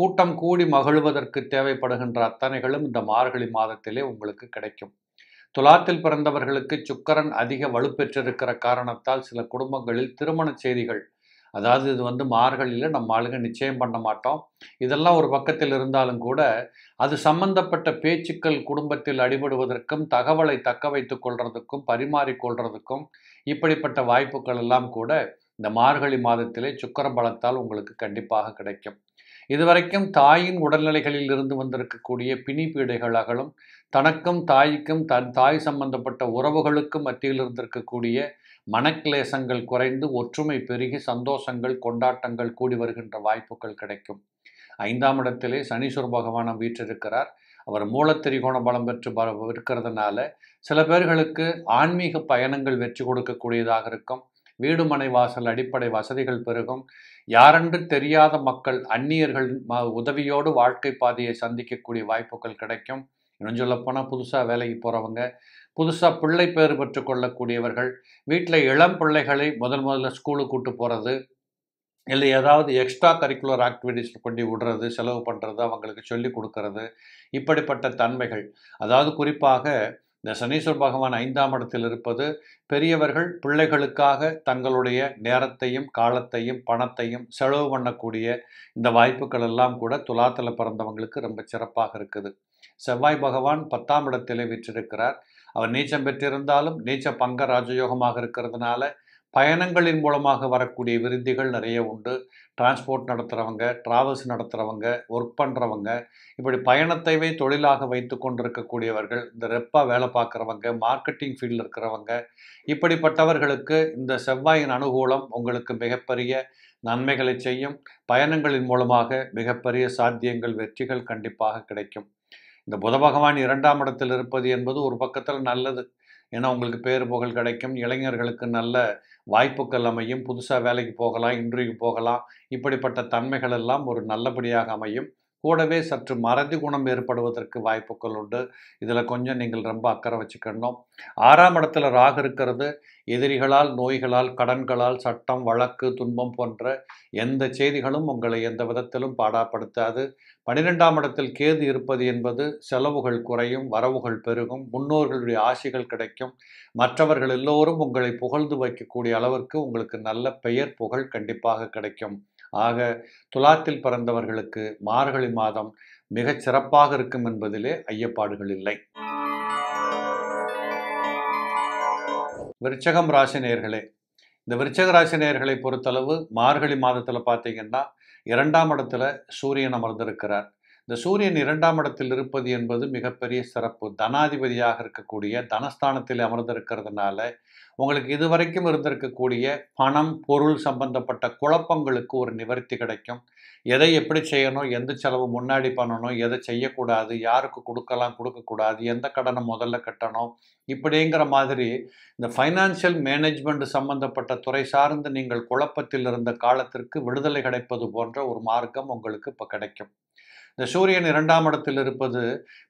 கூட்டம் கூடி மகிழ்வதற்கு தேவைப்படுகின்ற அத்தனைகளும் இந்த மார்கழி மாதத்திலே உங்களுக்கு கிடைக்கும் துலாத்தில் பிறந்தவர்களுக்கு சுக்கரன் அதிக வலுப்பெற்றிருக்கிற காரணத்தால் சில குடும்பங்களில் திருமண செய்திகள் அதாவது இது வந்து மார்கழியில் நம்ம ஆளுங்க நிச்சயம் பண்ண மாட்டோம் இதெல்லாம் ஒரு பக்கத்தில் இருந்தாலும் கூட அது சம்பந்தப்பட்ட பேச்சுக்கள் குடும்பத்தில் அடிபடுவதற்கும் தகவலை தக்க வைத்துக் கொள்றதுக்கும் பரிமாறிக்கொள்றதுக்கும் இப்படிப்பட்ட வாய்ப்புகள் எல்லாம் கூட இந்த மார்கழி மாதத்திலே சுக்கர பலத்தால் உங்களுக்கு கண்டிப்பாக கிடைக்கும் இதுவரைக்கும் தாயின் உடல்நிலைகளில் இருந்து வந்திருக்கக்கூடிய பிணிப்பீடைகள் அகலும் தனக்கும் தாய்க்கும் தன் தாய் சம்பந்தப்பட்ட உறவுகளுக்கும் மத்தியில் இருந்திருக்கக்கூடிய மனக்லேசங்கள் குறைந்து ஒற்றுமை பெருகி சந்தோஷங்கள் கொண்டாட்டங்கள் கூடி வருகின்ற வாய்ப்புகள் கிடைக்கும் ஐந்தாம் இடத்திலே சனீஸ்வர பகவானம் வீற்றிருக்கிறார் அவர் மூலத்திரிகோண பலம் பெற்று இருக்கிறதுனால சில பேர்களுக்கு ஆன்மீக பயணங்கள் வெற்றி கொடுக்கக்கூடியதாக இருக்கும் வீடு மனை வாசல் அடிப்படை வசதிகள் பெருகும் யாரென்று தெரியாத மக்கள் அந்நியர்கள் உதவியோடு வாழ்க்கை பாதையை சந்திக்கக்கூடிய வாய்ப்புகள் கிடைக்கும் இன்னும் சொல்லப்போனால் புதுசாக வேலைக்கு போகிறவங்க புதுசாக பிள்ளை பேர் பெற்றுக்கொள்ளக்கூடியவர்கள் வீட்டில் இளம் பிள்ளைகளை முதல் முதல்ல ஸ்கூலுக்கு கூட்டு போகிறது இல்லை ஏதாவது எக்ஸ்ட்ரா கரிக்குலர் ஆக்டிவிட்டிஸ் கொண்டு விடுறது செலவு பண்ணுறது அவங்களுக்கு சொல்லி கொடுக்கறது இப்படிப்பட்ட தன்மைகள் அதாவது குறிப்பாக இந்த சனீஸ்வர் பகவான் ஐந்தாம் இடத்தில் இருப்பது பெரியவர்கள் பிள்ளைகளுக்காக தங்களுடைய நேரத்தையும் காலத்தையும் பணத்தையும் செலவு பண்ணக்கூடிய இந்த வாய்ப்புகள் எல்லாம் கூட துலாத்தில் பிறந்தவங்களுக்கு ரொம்ப சிறப்பாக இருக்குது செவ்வாய் பகவான் பத்தாம் இடத்திலே விற்றிருக்கிறார் அவர் நீச்சம் பெற்றிருந்தாலும் நீச்ச பங்க ராஜயோகமாக இருக்கிறதுனால பயணங்களின் மூலமாக வரக்கூடிய விருந்திகள் நிறைய உண்டு டிரான்ஸ்போர்ட் நடத்துகிறவங்க டிராவல்ஸ் நடத்துகிறவங்க ஒர்க் பண்ணுறவங்க இப்படி பயணத்தைவே தொழிலாக வைத்து கொண்டிருக்கக்கூடியவர்கள் இந்த ரெப்பாக வேலை பார்க்குறவங்க மார்க்கெட்டிங் ஃபீல்டில் இருக்கிறவங்க இப்படிப்பட்டவர்களுக்கு இந்த செவ்வாயின் அனுகூலம் உங்களுக்கு மிகப்பெரிய நன்மைகளை செய்யும் பயணங்களின் மூலமாக மிகப்பெரிய சாத்தியங்கள் வெற்றிகள் கண்டிப்பாக கிடைக்கும் இந்த புத பகவான் இரண்டாம் இடத்தில் இருப்பது என்பது ஒரு பக்கத்தில் நல்லது ஏன்னா உங்களுக்கு பேரு புகழ் கிடைக்கும் இளைஞர்களுக்கு நல்ல வாய்ப்புகள் அமையும் புதுசாக வேலைக்கு போகலாம் இன்டர்வியூக்கு போகலாம் இப்படிப்பட்ட தன்மைகள் எல்லாம் ஒரு நல்லபடியாக அமையும் கூடவே சற்று மறதி குணம் ஏற்படுவதற்கு வாய்ப்புகள் உண்டு இதில் கொஞ்சம் நீங்கள் ரொம்ப அக்கறை வச்சுக்கணும் ஆறாம் இடத்துல ராக இருக்கிறது எதிரிகளால் நோய்களால் கடன்களால் சட்டம் வழக்கு துன்பம் போன்ற எந்த செய்திகளும் உங்களை எந்த விதத்திலும் பாடாப்படுத்தாது பனிரெண்டாம் இடத்தில் கேது இருப்பது என்பது செலவுகள் குறையும் வரவுகள் பெருகும் முன்னோர்களுடைய ஆசைகள் கிடைக்கும் மற்றவர்கள் எல்லோரும் உங்களை புகழ்ந்து வைக்கக்கூடிய அளவிற்கு உங்களுக்கு நல்ல பெயர் புகழ் கண்டிப்பாக கிடைக்கும் ஆக துலாத்தில் பிறந்தவர்களுக்கு மார்கழி மாதம் மிகச் சிறப்பாக இருக்கும் என்பதிலே ஐயப்பாடுகள் இல்லை விருச்சகம் ராசி நேர்களே இந்த விருச்சக ராசி நேர்களை பொறுத்தளவு மார்கழி மாதத்தில் பார்த்தீங்கன்னா இரண்டாம் இடத்துல சூரியன் அமர்ந்திருக்கிறார் இந்த சூரியன் இரண்டாம் இடத்தில் இருப்பது என்பது மிகப்பெரிய சிறப்பு தனாதிபதியாக இருக்கக்கூடிய தனஸ்தானத்தில் அமர்ந்திருக்கிறதுனால உங்களுக்கு இதுவரைக்கும் இருந்திருக்கக்கூடிய பணம் பொருள் சம்பந்தப்பட்ட குழப்பங்களுக்கு ஒரு நிவர்த்தி கிடைக்கும் எதை எப்படி செய்யணும் எந்த செலவு முன்னாடி பண்ணணும் எதை செய்யக்கூடாது யாருக்கு கொடுக்கலாம் கொடுக்கக்கூடாது எந்த கடனை முதல்ல கட்டணும் இப்படிங்கிற மாதிரி இந்த ஃபைனான்சியல் மேனேஜ்மெண்ட் சம்பந்தப்பட்ட துறை சார்ந்து நீங்கள் குழப்பத்தில் இருந்த காலத்திற்கு விடுதலை கிடைப்பது போன்ற ஒரு மார்க்கம் உங்களுக்கு இப்போ கிடைக்கும் இந்த சூரியன் இரண்டாம் இடத்தில் இருப்பது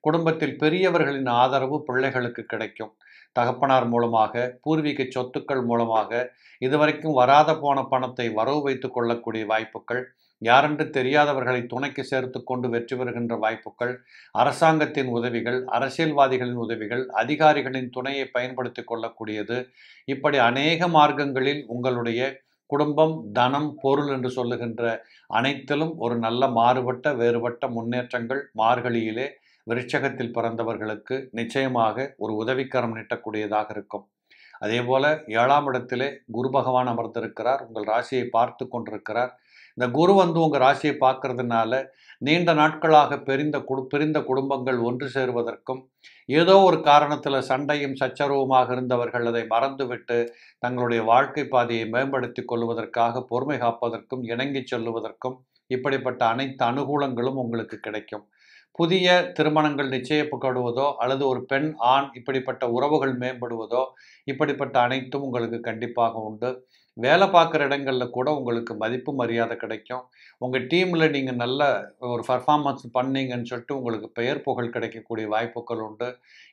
குடும்பத்தில் பெரியவர்களின் ஆதரவு பிள்ளைகளுக்கு கிடைக்கும் தகப்பனார் மூலமாக பூர்வீக சொத்துக்கள் மூலமாக இதுவரைக்கும் வராத போன பணத்தை வரவு வைத்து கொள்ளக்கூடிய வாய்ப்புகள் யாரென்று தெரியாதவர்களை துணைக்கு சேர்த்து கொண்டு வெற்றி பெறுகின்ற வாய்ப்புகள் அரசாங்கத்தின் உதவிகள் அரசியல்வாதிகளின் உதவிகள் அதிகாரிகளின் துணையை பயன்படுத்தி கொள்ளக்கூடியது இப்படி அநேக மார்க்கங்களில் உங்களுடைய குடும்பம் தனம் பொருள் என்று சொல்லுகின்ற அனைத்திலும் ஒரு நல்ல மாறுபட்ட வேறுபட்ட முன்னேற்றங்கள் மார்கழியிலே விருட்சகத்தில் பிறந்தவர்களுக்கு நிச்சயமாக ஒரு உதவிக்கரம் நீட்டக்கூடியதாக இருக்கும் அதே போல ஏழாம் இடத்திலே குரு பகவான் அமர்ந்திருக்கிறார் உங்கள் ராசியை பார்த்து கொண்டிருக்கிறார் இந்த குரு வந்து உங்கள் ராசியை பார்க்கறதுனால நீண்ட நாட்களாக பெரிந்த குடு பிரிந்த குடும்பங்கள் ஒன்று சேருவதற்கும் ஏதோ ஒரு காரணத்தில் சண்டையும் சச்சரவுமாக இருந்தவர்கள் அதை மறந்துவிட்டு தங்களுடைய வாழ்க்கை பாதையை மேம்படுத்தி கொள்வதற்காக பொறுமை காப்பதற்கும் இணங்கி சொல்லுவதற்கும் இப்படிப்பட்ட அனைத்து அனுகூலங்களும் உங்களுக்கு கிடைக்கும் புதிய திருமணங்கள் நிச்சயப்படுவதோ அல்லது ஒரு பெண் ஆண் இப்படிப்பட்ட உறவுகள் மேம்படுவதோ இப்படிப்பட்ட அனைத்தும் உங்களுக்கு கண்டிப்பாக உண்டு வேலை பார்க்குற இடங்களில் கூட உங்களுக்கு மதிப்பு மரியாதை கிடைக்கும் உங்கள் டீமில் நீங்கள் நல்ல ஒரு பர்ஃபார்மன்ஸ் பண்ணீங்கன்னு சொல்லிட்டு உங்களுக்கு பெயர் புகழ் கிடைக்கக்கூடிய வாய்ப்புகள் உண்டு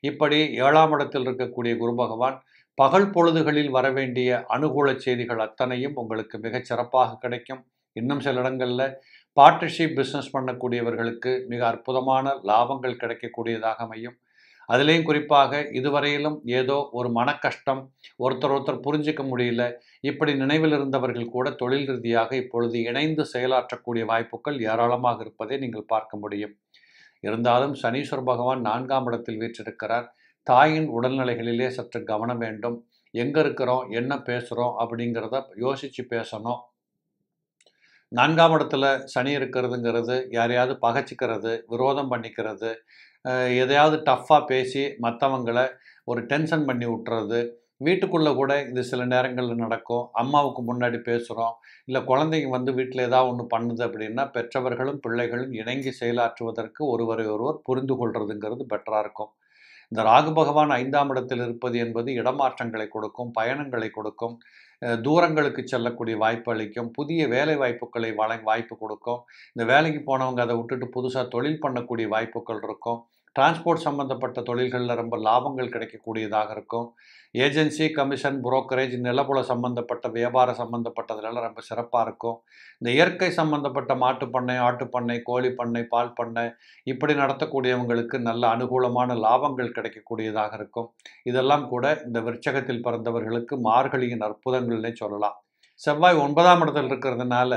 இப்படி ஏழாம் இடத்தில் இருக்கக்கூடிய குரு பகவான் பகல் பொழுதுகளில் வரவேண்டிய அனுகூல செய்திகள் அத்தனையும் உங்களுக்கு மிகச் சிறப்பாக கிடைக்கும் இன்னும் சில இடங்களில் பார்ட்னர்ஷிப் பிஸ்னஸ் பண்ணக்கூடியவர்களுக்கு மிக அற்புதமான லாபங்கள் கிடைக்கக்கூடியதாக அமையும் அதுலேயும் குறிப்பாக இதுவரையிலும் ஏதோ ஒரு மன கஷ்டம் ஒருத்தர் ஒருத்தர் புரிஞ்சிக்க முடியல இப்படி நினைவில் இருந்தவர்கள் கூட தொழில் ரீதியாக இப்பொழுது இணைந்து செயலாற்றக்கூடிய வாய்ப்புகள் ஏராளமாக இருப்பதை நீங்கள் பார்க்க முடியும் இருந்தாலும் சனீஸ்வர் பகவான் நான்காம் இடத்தில் வீற்றிருக்கிறார் தாயின் உடல்நிலைகளிலே சற்று கவனம் வேண்டும் எங்கே இருக்கிறோம் என்ன பேசுகிறோம் அப்படிங்கிறத யோசித்து பேசணும் நான்காம் இடத்துல சனி இருக்கிறதுங்கிறது யாரையாவது பகைச்சிக்கிறது விரோதம் பண்ணிக்கிறது எதையாவது டஃப்பாக பேசி மற்றவங்களை ஒரு டென்ஷன் பண்ணி விட்டுறது வீட்டுக்குள்ளே கூட இது சில நேரங்களில் நடக்கும் அம்மாவுக்கு முன்னாடி பேசுகிறோம் இல்லை குழந்தைங்க வந்து வீட்டில் ஏதாவது ஒன்று பண்ணுது அப்படின்னா பெற்றவர்களும் பிள்ளைகளும் இணங்கி செயலாற்றுவதற்கு ஒருவரை ஒருவர் புரிந்து கொள்கிறதுங்கிறது பெட்டராக இருக்கும் இந்த ராகு பகவான் ஐந்தாம் இடத்தில் இருப்பது என்பது இடமாற்றங்களை கொடுக்கும் பயணங்களை கொடுக்கும் தூரங்களுக்கு செல்லக்கூடிய வாய்ப்பு அளிக்கும் புதிய வேலை வாய்ப்புகளை வழங்க வாய்ப்பு கொடுக்கும் இந்த வேலைக்கு போனவங்க அதை விட்டுட்டு புதுசாக தொழில் பண்ணக்கூடிய வாய்ப்புகள் இருக்கும் டிரான்ஸ்போர்ட் சம்பந்தப்பட்ட தொழில்களில் ரொம்ப லாபங்கள் கிடைக்கக்கூடியதாக இருக்கும் ஏஜென்சி கமிஷன் புரோக்கரேஜ் நிலப்புல சம்மந்தப்பட்ட வியாபார சம்மந்தப்பட்டதுல ரொம்ப சிறப்பாக இருக்கும் இந்த இயற்கை சம்மந்தப்பட்ட மாட்டுப்பண்ணை பண்ணை ஆட்டு கோழி பண்ணை பால் பண்ணை இப்படி நடத்தக்கூடியவங்களுக்கு நல்ல அனுகூலமான லாபங்கள் கிடைக்கக்கூடியதாக இருக்கும் இதெல்லாம் கூட இந்த விற்சகத்தில் பிறந்தவர்களுக்கு மார்கழியின் அற்புதங்கள்னே சொல்லலாம் செவ்வாய் ஒன்பதாம் இடத்தில் இருக்கிறதுனால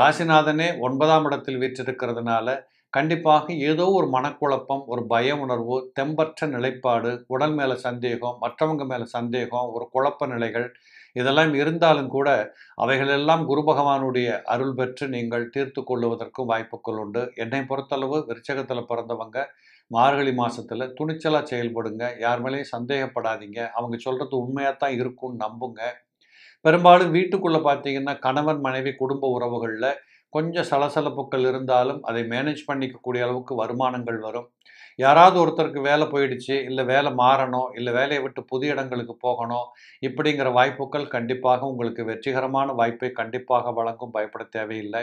ராசிநாதனே ஒன்பதாம் இடத்தில் வீற்றிருக்கிறதுனால கண்டிப்பாக ஏதோ ஒரு மனக்குழப்பம் ஒரு பய உணர்வு தெம்பற்ற நிலைப்பாடு உடல் மேலே சந்தேகம் மற்றவங்க மேலே சந்தேகம் ஒரு குழப்ப நிலைகள் இதெல்லாம் இருந்தாலும் கூட அவைகளெல்லாம் குரு பகவானுடைய அருள் பெற்று நீங்கள் தீர்த்து கொள்ளுவதற்கும் வாய்ப்புகள் உண்டு என்னை பொறுத்தளவு விருச்சகத்தில் பிறந்தவங்க மார்கழி மாதத்தில் துணிச்சலாக செயல்படுங்க யார் மேலேயும் சந்தேகப்படாதீங்க அவங்க சொல்கிறது உண்மையாக தான் இருக்கும்னு நம்புங்க பெரும்பாலும் வீட்டுக்குள்ளே பார்த்தீங்கன்னா கணவன் மனைவி குடும்ப உறவுகளில் கொஞ்சம் சலசலப்புக்கள் இருந்தாலும் அதை மேனேஜ் பண்ணிக்கக்கூடிய அளவுக்கு வருமானங்கள் வரும் யாராவது ஒருத்தருக்கு வேலை போயிடுச்சு இல்லை வேலை மாறணும் இல்லை வேலையை விட்டு புதிய இடங்களுக்கு போகணும் இப்படிங்கிற வாய்ப்புகள் கண்டிப்பாக உங்களுக்கு வெற்றிகரமான வாய்ப்பை கண்டிப்பாக வழங்கும் பயப்பட தேவையில்லை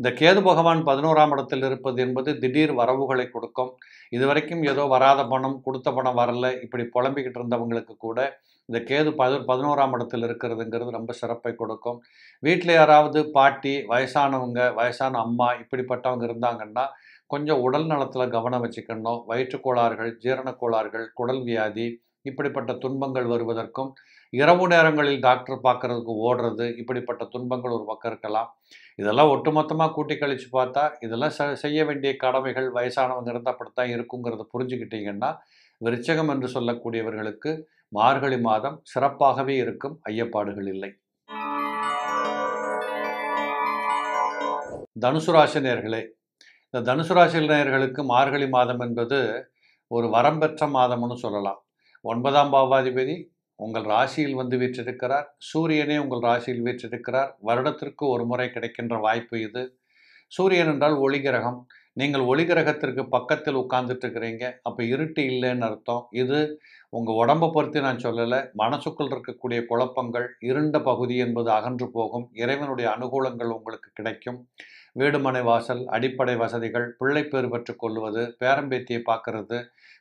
இந்த கேது பகவான் பதினோராம் இடத்தில் இருப்பது என்பது திடீர் வரவுகளை கொடுக்கும் இதுவரைக்கும் ஏதோ வராத பணம் கொடுத்த பணம் வரல இப்படி புலம்பிக்கிட்டு இருந்தவங்களுக்கு கூட இந்த கேது பதி பதினோராம் இடத்தில் இருக்கிறதுங்கிறது ரொம்ப சிறப்பை கொடுக்கும் வீட்டில் யாராவது பாட்டி வயசானவங்க வயசான அம்மா இப்படிப்பட்டவங்க இருந்தாங்கன்னா கொஞ்சம் உடல் நலத்தில் கவனம் வச்சுக்கணும் வயிற்றுக்கோளாறுகள் ஜீரண கோளாறுகள் குடல் வியாதி இப்படிப்பட்ட துன்பங்கள் வருவதற்கும் இரவு நேரங்களில் டாக்டர் பார்க்குறதுக்கு ஓடுறது இப்படிப்பட்ட துன்பங்கள் ஒரு பக்கம் இருக்கலாம் இதெல்லாம் ஒட்டுமொத்தமாக கூட்டி கழித்து பார்த்தா இதெல்லாம் செய்ய வேண்டிய கடமைகள் வயசானவங்க இருந்தால் அப்படித்தான் இருக்குங்கிறத புரிஞ்சுக்கிட்டிங்கன்னா விருச்சகம் என்று சொல்லக்கூடியவர்களுக்கு மார்கழி மாதம் சிறப்பாகவே இருக்கும் ஐயப்பாடுகள் இல்லை தனுசு ராசி நேர்களே இந்த தனுசு ராசி நேர்களுக்கு மார்கழி மாதம் என்பது ஒரு வரம்பெற்ற மாதம்னு சொல்லலாம் ஒன்பதாம் பாவாதிபதி உங்கள் ராசியில் வந்து வீற்றிருக்கிறார் சூரியனே உங்கள் ராசியில் வீற்றிருக்கிறார் வருடத்திற்கு ஒரு முறை கிடைக்கின்ற வாய்ப்பு இது சூரியன் என்றால் ஒளி கிரகம் நீங்கள் ஒளி கிரகத்திற்கு பக்கத்தில் உட்கார்ந்துட்டு இருக்கிறீங்க அப்போ இருட்டு இல்லைன்னு அர்த்தம் இது உங்கள் உடம்பை பொறுத்து நான் சொல்லலை மனசுக்குள் இருக்கக்கூடிய குழப்பங்கள் இருண்ட பகுதி என்பது அகன்று போகும் இறைவனுடைய அனுகூலங்கள் உங்களுக்கு கிடைக்கும் வீடுமனை வாசல் அடிப்படை வசதிகள் பிள்ளை பேர் பெற்றுக்கொள்வது கொள்வது பேரம்பேத்தியை பார்க்கறது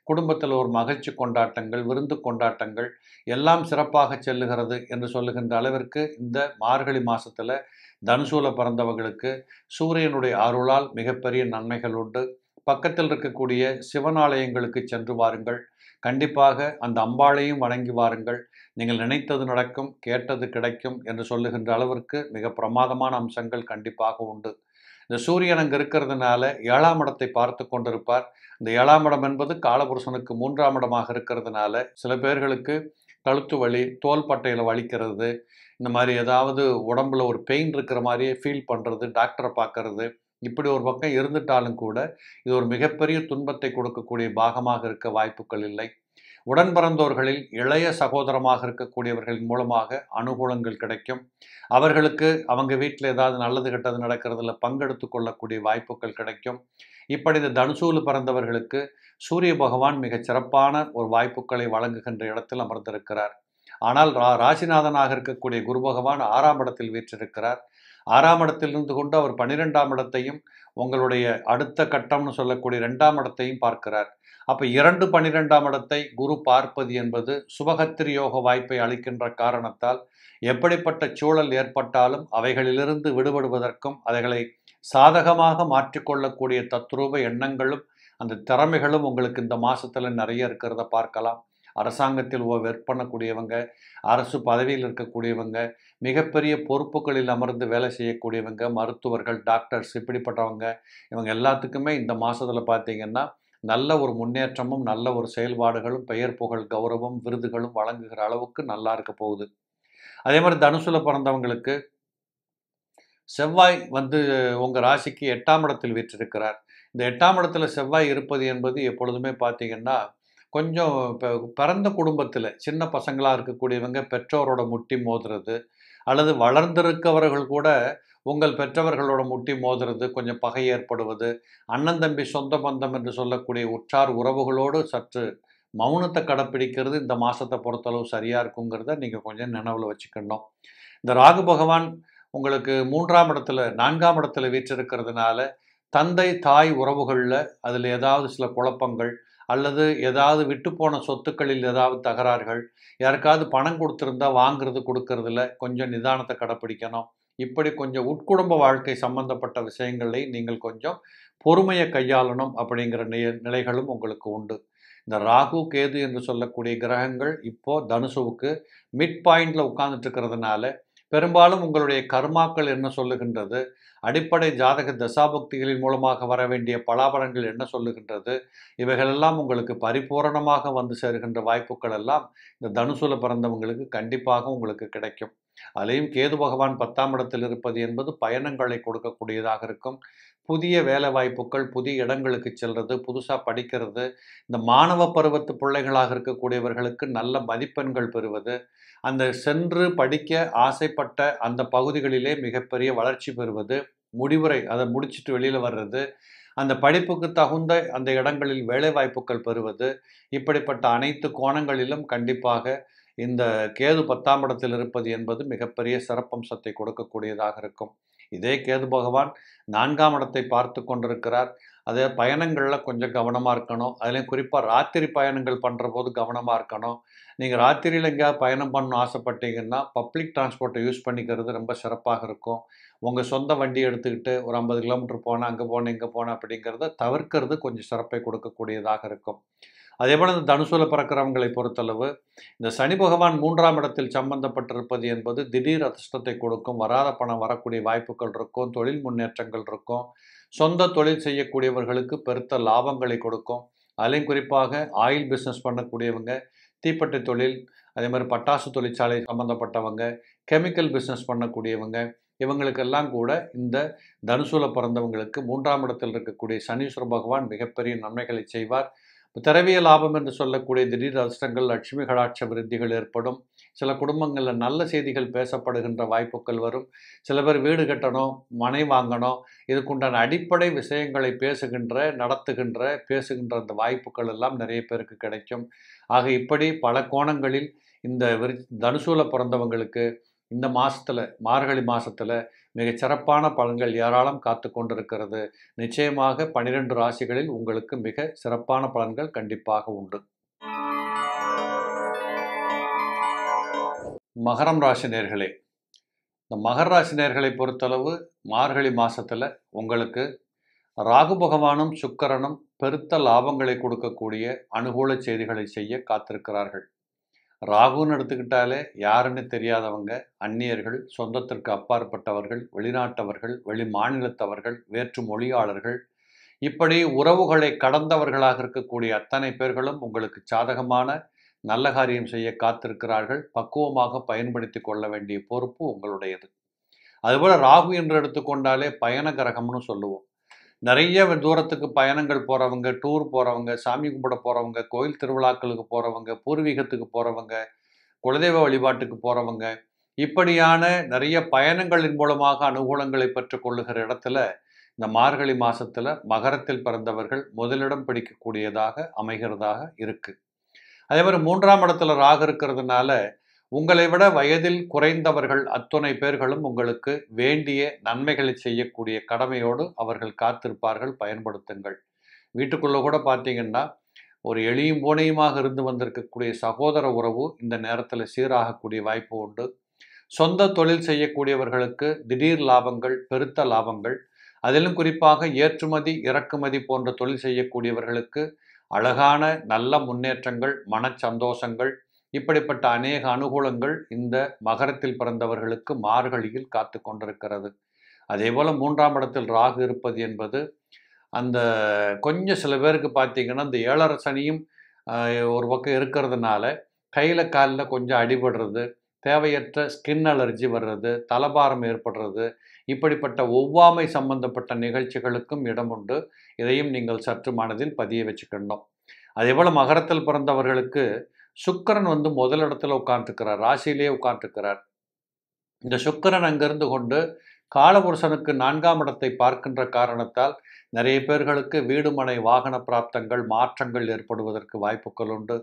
குடும்பத்தில் ஒரு மகிழ்ச்சி கொண்டாட்டங்கள் விருந்து கொண்டாட்டங்கள் எல்லாம் சிறப்பாக செல்லுகிறது என்று சொல்லுகின்ற அளவிற்கு இந்த மார்கழி மாதத்தில் தனுசூல பிறந்தவர்களுக்கு சூரியனுடைய அருளால் மிகப்பெரிய நன்மைகள் உண்டு பக்கத்தில் இருக்கக்கூடிய சிவனாலயங்களுக்கு சென்று வாருங்கள் கண்டிப்பாக அந்த அம்பாளையும் வணங்கி வாருங்கள் நீங்கள் நினைத்தது நடக்கும் கேட்டது கிடைக்கும் என்று சொல்லுகின்ற அளவிற்கு மிக பிரமாதமான அம்சங்கள் கண்டிப்பாக உண்டு இந்த சூரியன் அங்கே இருக்கிறதுனால ஏழாம் இடத்தை பார்த்து கொண்டிருப்பார் இந்த ஏழாம் இடம் என்பது காலபுருஷனுக்கு மூன்றாம் இடமாக இருக்கிறதுனால சில பேர்களுக்கு கழுத்து வலி தோள்பட்டையில் வலிக்கிறது இந்த மாதிரி ஏதாவது உடம்புல ஒரு பெயின் இருக்கிற மாதிரியே ஃபீல் பண்ணுறது டாக்டரை பார்க்கறது இப்படி ஒரு பக்கம் இருந்துட்டாலும் கூட இது ஒரு மிகப்பெரிய துன்பத்தை கொடுக்கக்கூடிய பாகமாக இருக்க வாய்ப்புகள் இல்லை உடன் பிறந்தோர்களில் இளைய சகோதரமாக இருக்கக்கூடியவர்களின் மூலமாக அனுகூலங்கள் கிடைக்கும் அவர்களுக்கு அவங்க வீட்டில் ஏதாவது நல்லது கெட்டது நடக்கிறதுல பங்கெடுத்து கொள்ளக்கூடிய வாய்ப்புகள் கிடைக்கும் இப்படி இந்த தனுசூலு பிறந்தவர்களுக்கு சூரிய பகவான் மிகச் சிறப்பான ஒரு வாய்ப்புகளை வழங்குகின்ற இடத்தில் அமர்ந்திருக்கிறார் ஆனால் ரா ராசிநாதனாக இருக்கக்கூடிய குரு பகவான் ஆறாம் இடத்தில் வீற்றிருக்கிறார் ஆறாம் இடத்தில் இருந்து கொண்டு அவர் பன்னிரெண்டாம் இடத்தையும் உங்களுடைய அடுத்த கட்டம்னு சொல்லக்கூடிய ரெண்டாம் இடத்தையும் பார்க்கிறார் அப்போ இரண்டு பன்னிரெண்டாம் இடத்தை குரு பார்ப்பது என்பது சுபகத்திரி யோக வாய்ப்பை அளிக்கின்ற காரணத்தால் எப்படிப்பட்ட சூழல் ஏற்பட்டாலும் அவைகளிலிருந்து விடுபடுவதற்கும் அவைகளை சாதகமாக மாற்றிக்கொள்ளக்கூடிய தத்ரூப எண்ணங்களும் அந்த திறமைகளும் உங்களுக்கு இந்த மாதத்தில் நிறைய இருக்கிறத பார்க்கலாம் அரசாங்கத்தில் ஒர்க் பண்ணக்கூடியவங்க அரசு பதவியில் இருக்கக்கூடியவங்க மிகப்பெரிய பொறுப்புகளில் அமர்ந்து வேலை செய்யக்கூடியவங்க மருத்துவர்கள் டாக்டர்ஸ் இப்படிப்பட்டவங்க இவங்க எல்லாத்துக்குமே இந்த மாதத்தில் பார்த்தீங்கன்னா நல்ல ஒரு முன்னேற்றமும் நல்ல ஒரு செயல்பாடுகளும் பெயர் புகழ் கௌரவம் விருதுகளும் வழங்குகிற அளவுக்கு நல்லா இருக்க போகுது அதே மாதிரி தனுசுல பிறந்தவங்களுக்கு செவ்வாய் வந்து உங்கள் ராசிக்கு எட்டாம் இடத்தில் வீற்றிருக்கிறார் இந்த எட்டாம் இடத்துல செவ்வாய் இருப்பது என்பது எப்பொழுதுமே பார்த்தீங்கன்னா கொஞ்சம் இப்போ பிறந்த குடும்பத்தில் சின்ன பசங்களாக இருக்கக்கூடியவங்க பெற்றோரோட முட்டி மோதுறது அல்லது வளர்ந்திருக்கவர்கள் கூட உங்கள் பெற்றவர்களோட முட்டி மோதுறது கொஞ்சம் பகை ஏற்படுவது அண்ணன் தம்பி சொந்த பந்தம் என்று சொல்லக்கூடிய உற்றார் உறவுகளோடு சற்று மௌனத்தை கடைப்பிடிக்கிறது இந்த மாதத்தை பொறுத்தளவு சரியாக இருக்குங்கிறத நீங்கள் கொஞ்சம் நினைவில் வச்சுக்கணும் இந்த ராகு பகவான் உங்களுக்கு மூன்றாம் இடத்துல நான்காம் இடத்துல வீற்றிருக்கிறதுனால தந்தை தாய் உறவுகளில் அதில் ஏதாவது சில குழப்பங்கள் அல்லது ஏதாவது விட்டுப்போன சொத்துக்களில் ஏதாவது தகராறுகள் யாருக்காவது பணம் கொடுத்துருந்தா வாங்குறது கொடுக்கறதுல கொஞ்சம் நிதானத்தை கடைப்பிடிக்கணும் இப்படி கொஞ்சம் உட்குடும்ப வாழ்க்கை சம்பந்தப்பட்ட விஷயங்களை நீங்கள் கொஞ்சம் பொறுமையை கையாளணும் அப்படிங்கிற நிலைகளும் உங்களுக்கு உண்டு இந்த ராகு கேது என்று சொல்லக்கூடிய கிரகங்கள் இப்போது தனுசுவுக்கு மிட் பாயிண்டில் உட்காந்துட்டு இருக்கிறதுனால பெரும்பாலும் உங்களுடைய கர்மாக்கள் என்ன சொல்லுகின்றது அடிப்படை ஜாதக தசாபக்திகளின் மூலமாக வர வேண்டிய பலாபலங்கள் என்ன சொல்லுகின்றது இவைகளெல்லாம் உங்களுக்கு பரிபூரணமாக வந்து சேர்கின்ற வாய்ப்புகள் எல்லாம் இந்த தனுசுல பிறந்தவங்களுக்கு கண்டிப்பாக உங்களுக்கு கிடைக்கும் அதிலையும் கேது பகவான் பத்தாம் இடத்தில் இருப்பது என்பது பயணங்களை கொடுக்கக்கூடியதாக இருக்கும் புதிய வேலை வாய்ப்புகள் புதிய இடங்களுக்கு செல்வது புதுசாக படிக்கிறது இந்த மாணவ பருவத்து பிள்ளைகளாக இருக்கக்கூடியவர்களுக்கு நல்ல மதிப்பெண்கள் பெறுவது அந்த சென்று படிக்க ஆசைப்பட்ட அந்த பகுதிகளிலே மிகப்பெரிய வளர்ச்சி பெறுவது முடிவுரை அதை முடிச்சுட்டு வெளியில் வர்றது அந்த படிப்புக்கு தகுந்த அந்த இடங்களில் வேலை வாய்ப்புகள் பெறுவது இப்படிப்பட்ட அனைத்து கோணங்களிலும் கண்டிப்பாக இந்த கேது பத்தாம் இடத்தில் இருப்பது என்பது மிகப்பெரிய சிறப்பம்சத்தை கொடுக்கக்கூடியதாக இருக்கும் இதே கேது பகவான் நான்காம் இடத்தை பார்த்து கொண்டிருக்கிறார் அது பயணங்களில் கொஞ்சம் கவனமாக இருக்கணும் அதுலேயும் குறிப்பாக ராத்திரி பயணங்கள் பண்ணுற போது கவனமாக இருக்கணும் நீங்கள் ராத்திரியில் எங்கேயாவது பயணம் பண்ணணும் ஆசைப்பட்டீங்கன்னா பப்ளிக் டிரான்ஸ்போர்ட்டை யூஸ் பண்ணிக்கிறது ரொம்ப சிறப்பாக இருக்கும் உங்கள் சொந்த வண்டி எடுத்துக்கிட்டு ஒரு ஐம்பது கிலோமீட்டர் போனால் அங்கே போனேன் இங்கே போனேன் அப்படிங்கிறத தவிர்க்கிறது கொஞ்சம் சிறப்பை கொடுக்கக்கூடியதாக இருக்கும் அதே போல் இந்த தனுசூல பிறக்கிறவங்களை பொறுத்தளவு இந்த சனி பகவான் மூன்றாம் இடத்தில் சம்பந்தப்பட்டிருப்பது என்பது திடீர் அதிர்ஷ்டத்தை கொடுக்கும் வராத பணம் வரக்கூடிய வாய்ப்புகள் இருக்கும் தொழில் முன்னேற்றங்கள் இருக்கும் சொந்த தொழில் செய்யக்கூடியவர்களுக்கு பெருத்த லாபங்களை கொடுக்கும் அதிலையும் குறிப்பாக ஆயில் பிஸ்னஸ் பண்ணக்கூடியவங்க தீப்பெட்டி தொழில் அதே மாதிரி பட்டாசு தொழிற்சாலை சம்மந்தப்பட்டவங்க கெமிக்கல் பிஸ்னஸ் பண்ணக்கூடியவங்க இவங்களுக்கெல்லாம் கூட இந்த தனுசூல பிறந்தவங்களுக்கு மூன்றாம் இடத்தில் இருக்கக்கூடிய சனீஸ்வர பகவான் மிகப்பெரிய நன்மைகளை செய்வார் திறவிய லாபம் என்று சொல்லக்கூடிய திடீர் அதிர்ஷ்டங்கள் லட்சுமி கடாட்ச விருத்திகள் ஏற்படும் சில குடும்பங்களில் நல்ல செய்திகள் பேசப்படுகின்ற வாய்ப்புகள் வரும் சில பேர் வீடு கட்டணும் மனை வாங்கணும் இதுக்குண்டான அடிப்படை விஷயங்களை பேசுகின்ற நடத்துகின்ற பேசுகின்ற அந்த வாய்ப்புகள் எல்லாம் நிறைய பேருக்கு கிடைக்கும் ஆக இப்படி பல கோணங்களில் இந்த விரி தனுசூல பிறந்தவங்களுக்கு இந்த மாதத்தில் மார்கழி மாதத்தில் மிகச்சிறப்பான பலன்கள் ஏராளம் காத்து கொண்டிருக்கிறது நிச்சயமாக பனிரெண்டு ராசிகளில் உங்களுக்கு மிக சிறப்பான பலன்கள் கண்டிப்பாக உண்டு மகரம் ராசி நேர்களே இந்த மகர ராசி நேர்களை பொறுத்தளவு மார்கழி மாதத்தில் உங்களுக்கு ராகு பகவானும் சுக்கரனும் பெருத்த லாபங்களை கொடுக்கக்கூடிய அனுகூல செய்திகளை செய்ய காத்திருக்கிறார்கள் ராகுன்னு எடுத்துக்கிட்டாலே யாருன்னு தெரியாதவங்க அந்நியர்கள் சொந்தத்திற்கு அப்பாற்பட்டவர்கள் வெளிநாட்டவர்கள் வெளி மாநிலத்தவர்கள் வேற்று மொழியாளர்கள் இப்படி உறவுகளை கடந்தவர்களாக இருக்கக்கூடிய அத்தனை பேர்களும் உங்களுக்கு சாதகமான நல்ல காரியம் செய்ய காத்திருக்கிறார்கள் பக்குவமாக பயன்படுத்தி கொள்ள வேண்டிய பொறுப்பு உங்களுடையது அதுபோல் ராகு என்று எடுத்துக்கொண்டாலே பயண கிரகம்னு சொல்லுவோம் நிறைய தூரத்துக்கு பயணங்கள் போகிறவங்க டூர் போகிறவங்க சாமி கும்பிட போகிறவங்க கோயில் திருவிழாக்களுக்கு போகிறவங்க பூர்வீகத்துக்கு போகிறவங்க குலதெய்வ வழிபாட்டுக்கு போகிறவங்க இப்படியான நிறைய பயணங்களின் மூலமாக அனுகூலங்களை பெற்று கொள்ளுகிற இடத்துல இந்த மார்கழி மாதத்தில் மகரத்தில் பிறந்தவர்கள் முதலிடம் பிடிக்கக்கூடியதாக அமைகிறதாக இருக்குது அதே மாதிரி மூன்றாம் இடத்துல ராகு இருக்கிறதுனால உங்களை விட வயதில் குறைந்தவர்கள் அத்துணை பேர்களும் உங்களுக்கு வேண்டிய நன்மைகளை செய்யக்கூடிய கடமையோடு அவர்கள் காத்திருப்பார்கள் பயன்படுத்துங்கள் வீட்டுக்குள்ளே கூட பார்த்தீங்கன்னா ஒரு எளியும் போனையுமாக இருந்து வந்திருக்கக்கூடிய சகோதர உறவு இந்த நேரத்தில் சீராகக்கூடிய வாய்ப்பு உண்டு சொந்த தொழில் செய்யக்கூடியவர்களுக்கு திடீர் லாபங்கள் பெருத்த லாபங்கள் அதிலும் குறிப்பாக ஏற்றுமதி இறக்குமதி போன்ற தொழில் செய்யக்கூடியவர்களுக்கு அழகான நல்ல முன்னேற்றங்கள் மன சந்தோஷங்கள் இப்படிப்பட்ட அநேக அனுகூலங்கள் இந்த மகரத்தில் பிறந்தவர்களுக்கு மார்கழியில் காத்து கொண்டிருக்கிறது அதே போல் மூன்றாம் இடத்தில் ராகு இருப்பது என்பது அந்த கொஞ்சம் சில பேருக்கு பார்த்தீங்கன்னா இந்த ஏழரசனியும் ஒரு பக்கம் இருக்கிறதுனால கையில் காலில் கொஞ்சம் அடிபடுறது தேவையற்ற ஸ்கின் அலர்ஜி வர்றது தலபாரம் ஏற்படுறது இப்படிப்பட்ட ஒவ்வாமை சம்பந்தப்பட்ட நிகழ்ச்சிகளுக்கும் இடம் உண்டு இதையும் நீங்கள் சற்று மனதில் பதிய வச்சுக்கணும் அதே போல் மகரத்தில் பிறந்தவர்களுக்கு சுக்கரன் வந்து முதலிடத்தில் உட்கார்ந்துருக்கிறார் ராசியிலேயே உட்கார்ந்துருக்கிறார் இந்த சுக்கரன் அங்கிருந்து கொண்டு காலபுருஷனுக்கு நான்காம் இடத்தை பார்க்கின்ற காரணத்தால் நிறைய பேர்களுக்கு வீடுமனை வாகன பிராப்தங்கள் மாற்றங்கள் ஏற்படுவதற்கு வாய்ப்புகள் உண்டு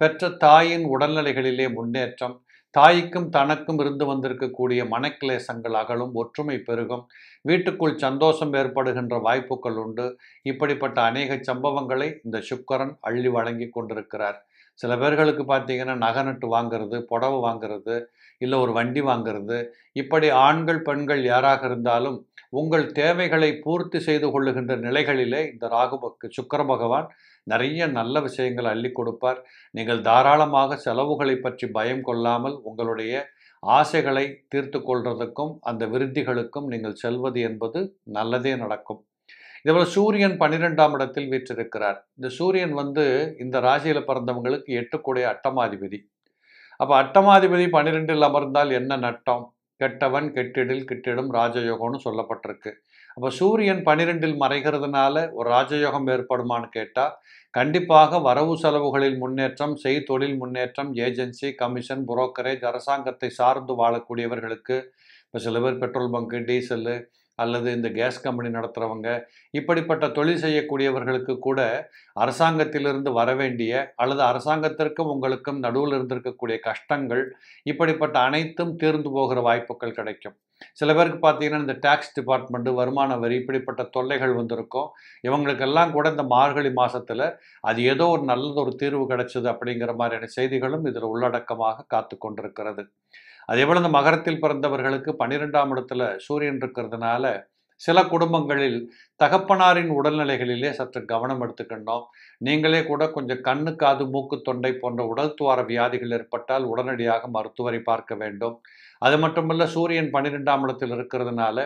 பெற்ற தாயின் உடல்நிலைகளிலே முன்னேற்றம் தாய்க்கும் தனக்கும் இருந்து வந்திருக்கக்கூடிய மனக்கிளேசங்கள் அகலும் ஒற்றுமை பெருகும் வீட்டுக்குள் சந்தோஷம் ஏற்படுகின்ற வாய்ப்புகள் உண்டு இப்படிப்பட்ட அநேக சம்பவங்களை இந்த சுக்கரன் அள்ளி வழங்கி கொண்டிருக்கிறார் சில பேர்களுக்கு பார்த்தீங்கன்னா நகை நட்டு வாங்கிறது புடவை வாங்கிறது இல்லை ஒரு வண்டி வாங்கிறது இப்படி ஆண்கள் பெண்கள் யாராக இருந்தாலும் உங்கள் தேவைகளை பூர்த்தி செய்து கொள்ளுகின்ற நிலைகளிலே இந்த ராகுபக்கு சுக்கர பகவான் நிறைய நல்ல விஷயங்களை அள்ளி கொடுப்பார் நீங்கள் தாராளமாக செலவுகளை பற்றி பயம் கொள்ளாமல் உங்களுடைய ஆசைகளை தீர்த்து கொள்றதுக்கும் அந்த விருத்திகளுக்கும் நீங்கள் செல்வது என்பது நல்லதே நடக்கும் இதேபோல் சூரியன் பன்னிரெண்டாம் இடத்தில் வீற்றிருக்கிறார் இந்த சூரியன் வந்து இந்த ராசியில் பிறந்தவங்களுக்கு எட்டுக்கூடிய அட்டமாதிபதி அப்போ அட்டமாதிபதி பன்னிரெண்டில் அமர்ந்தால் என்ன நட்டம் கெட்டவன் கெட்டிடில் கிட்டிடம் ராஜயோகம்னு சொல்லப்பட்டிருக்கு அப்போ சூரியன் பனிரெண்டில் மறைகிறதுனால ஒரு ராஜயோகம் ஏற்படுமான்னு கேட்டால் கண்டிப்பாக வரவு செலவுகளில் முன்னேற்றம் செய் தொழில் முன்னேற்றம் ஏஜென்சி கமிஷன் புரோக்கரேஜ் அரசாங்கத்தை சார்ந்து வாழக்கூடியவர்களுக்கு இப்போ சில பேர் பெட்ரோல் பங்கு டீசலு அல்லது இந்த கேஸ் கம்பெனி நடத்துகிறவங்க இப்படிப்பட்ட தொழில் செய்யக்கூடியவர்களுக்கு கூட அரசாங்கத்திலிருந்து வரவேண்டிய அல்லது அரசாங்கத்திற்கும் உங்களுக்கும் நடுவில் இருந்திருக்கக்கூடிய கஷ்டங்கள் இப்படிப்பட்ட அனைத்தும் தீர்ந்து போகிற வாய்ப்புகள் கிடைக்கும் சில பேருக்கு பார்த்தீங்கன்னா இந்த டேக்ஸ் டிபார்ட்மெண்ட்டு வருமான வரி இப்படிப்பட்ட தொல்லைகள் வந்திருக்கும் இவங்களுக்கெல்லாம் கூட இந்த மார்கழி மாதத்தில் அது ஏதோ ஒரு நல்லது ஒரு தீர்வு கிடைச்சது அப்படிங்கிற மாதிரியான செய்திகளும் இதில் உள்ளடக்கமாக காத்து கொண்டிருக்கிறது அதே போல் இந்த மகரத்தில் பிறந்தவர்களுக்கு பன்னிரெண்டாம் இடத்துல சூரியன் இருக்கிறதுனால சில குடும்பங்களில் தகப்பனாரின் உடல்நிலைகளிலே சற்று கவனம் எடுத்துக்கணும் நீங்களே கூட கொஞ்சம் கண்ணு காது மூக்கு தொண்டை போன்ற உடல் துவார வியாதிகள் ஏற்பட்டால் உடனடியாக மருத்துவரை பார்க்க வேண்டும் அது மட்டுமல்ல சூரியன் பன்னிரெண்டாம் இடத்தில் இருக்கிறதுனால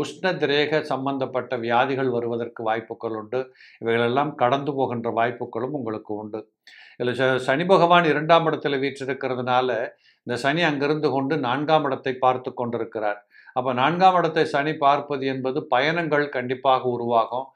உஷ்ண திரேக சம்பந்தப்பட்ட வியாதிகள் வருவதற்கு வாய்ப்புகள் உண்டு இவைகளெல்லாம் கடந்து போகின்ற வாய்ப்புகளும் உங்களுக்கு உண்டு இதில் சனி பகவான் இரண்டாம் இடத்துல வீற்றிருக்கிறதுனால இந்த சனி அங்கிருந்து கொண்டு நான்காம் இடத்தை பார்த்து கொண்டிருக்கிறார் அப்போ நான்காம் இடத்தை சனி பார்ப்பது என்பது பயணங்கள் கண்டிப்பாக உருவாகும்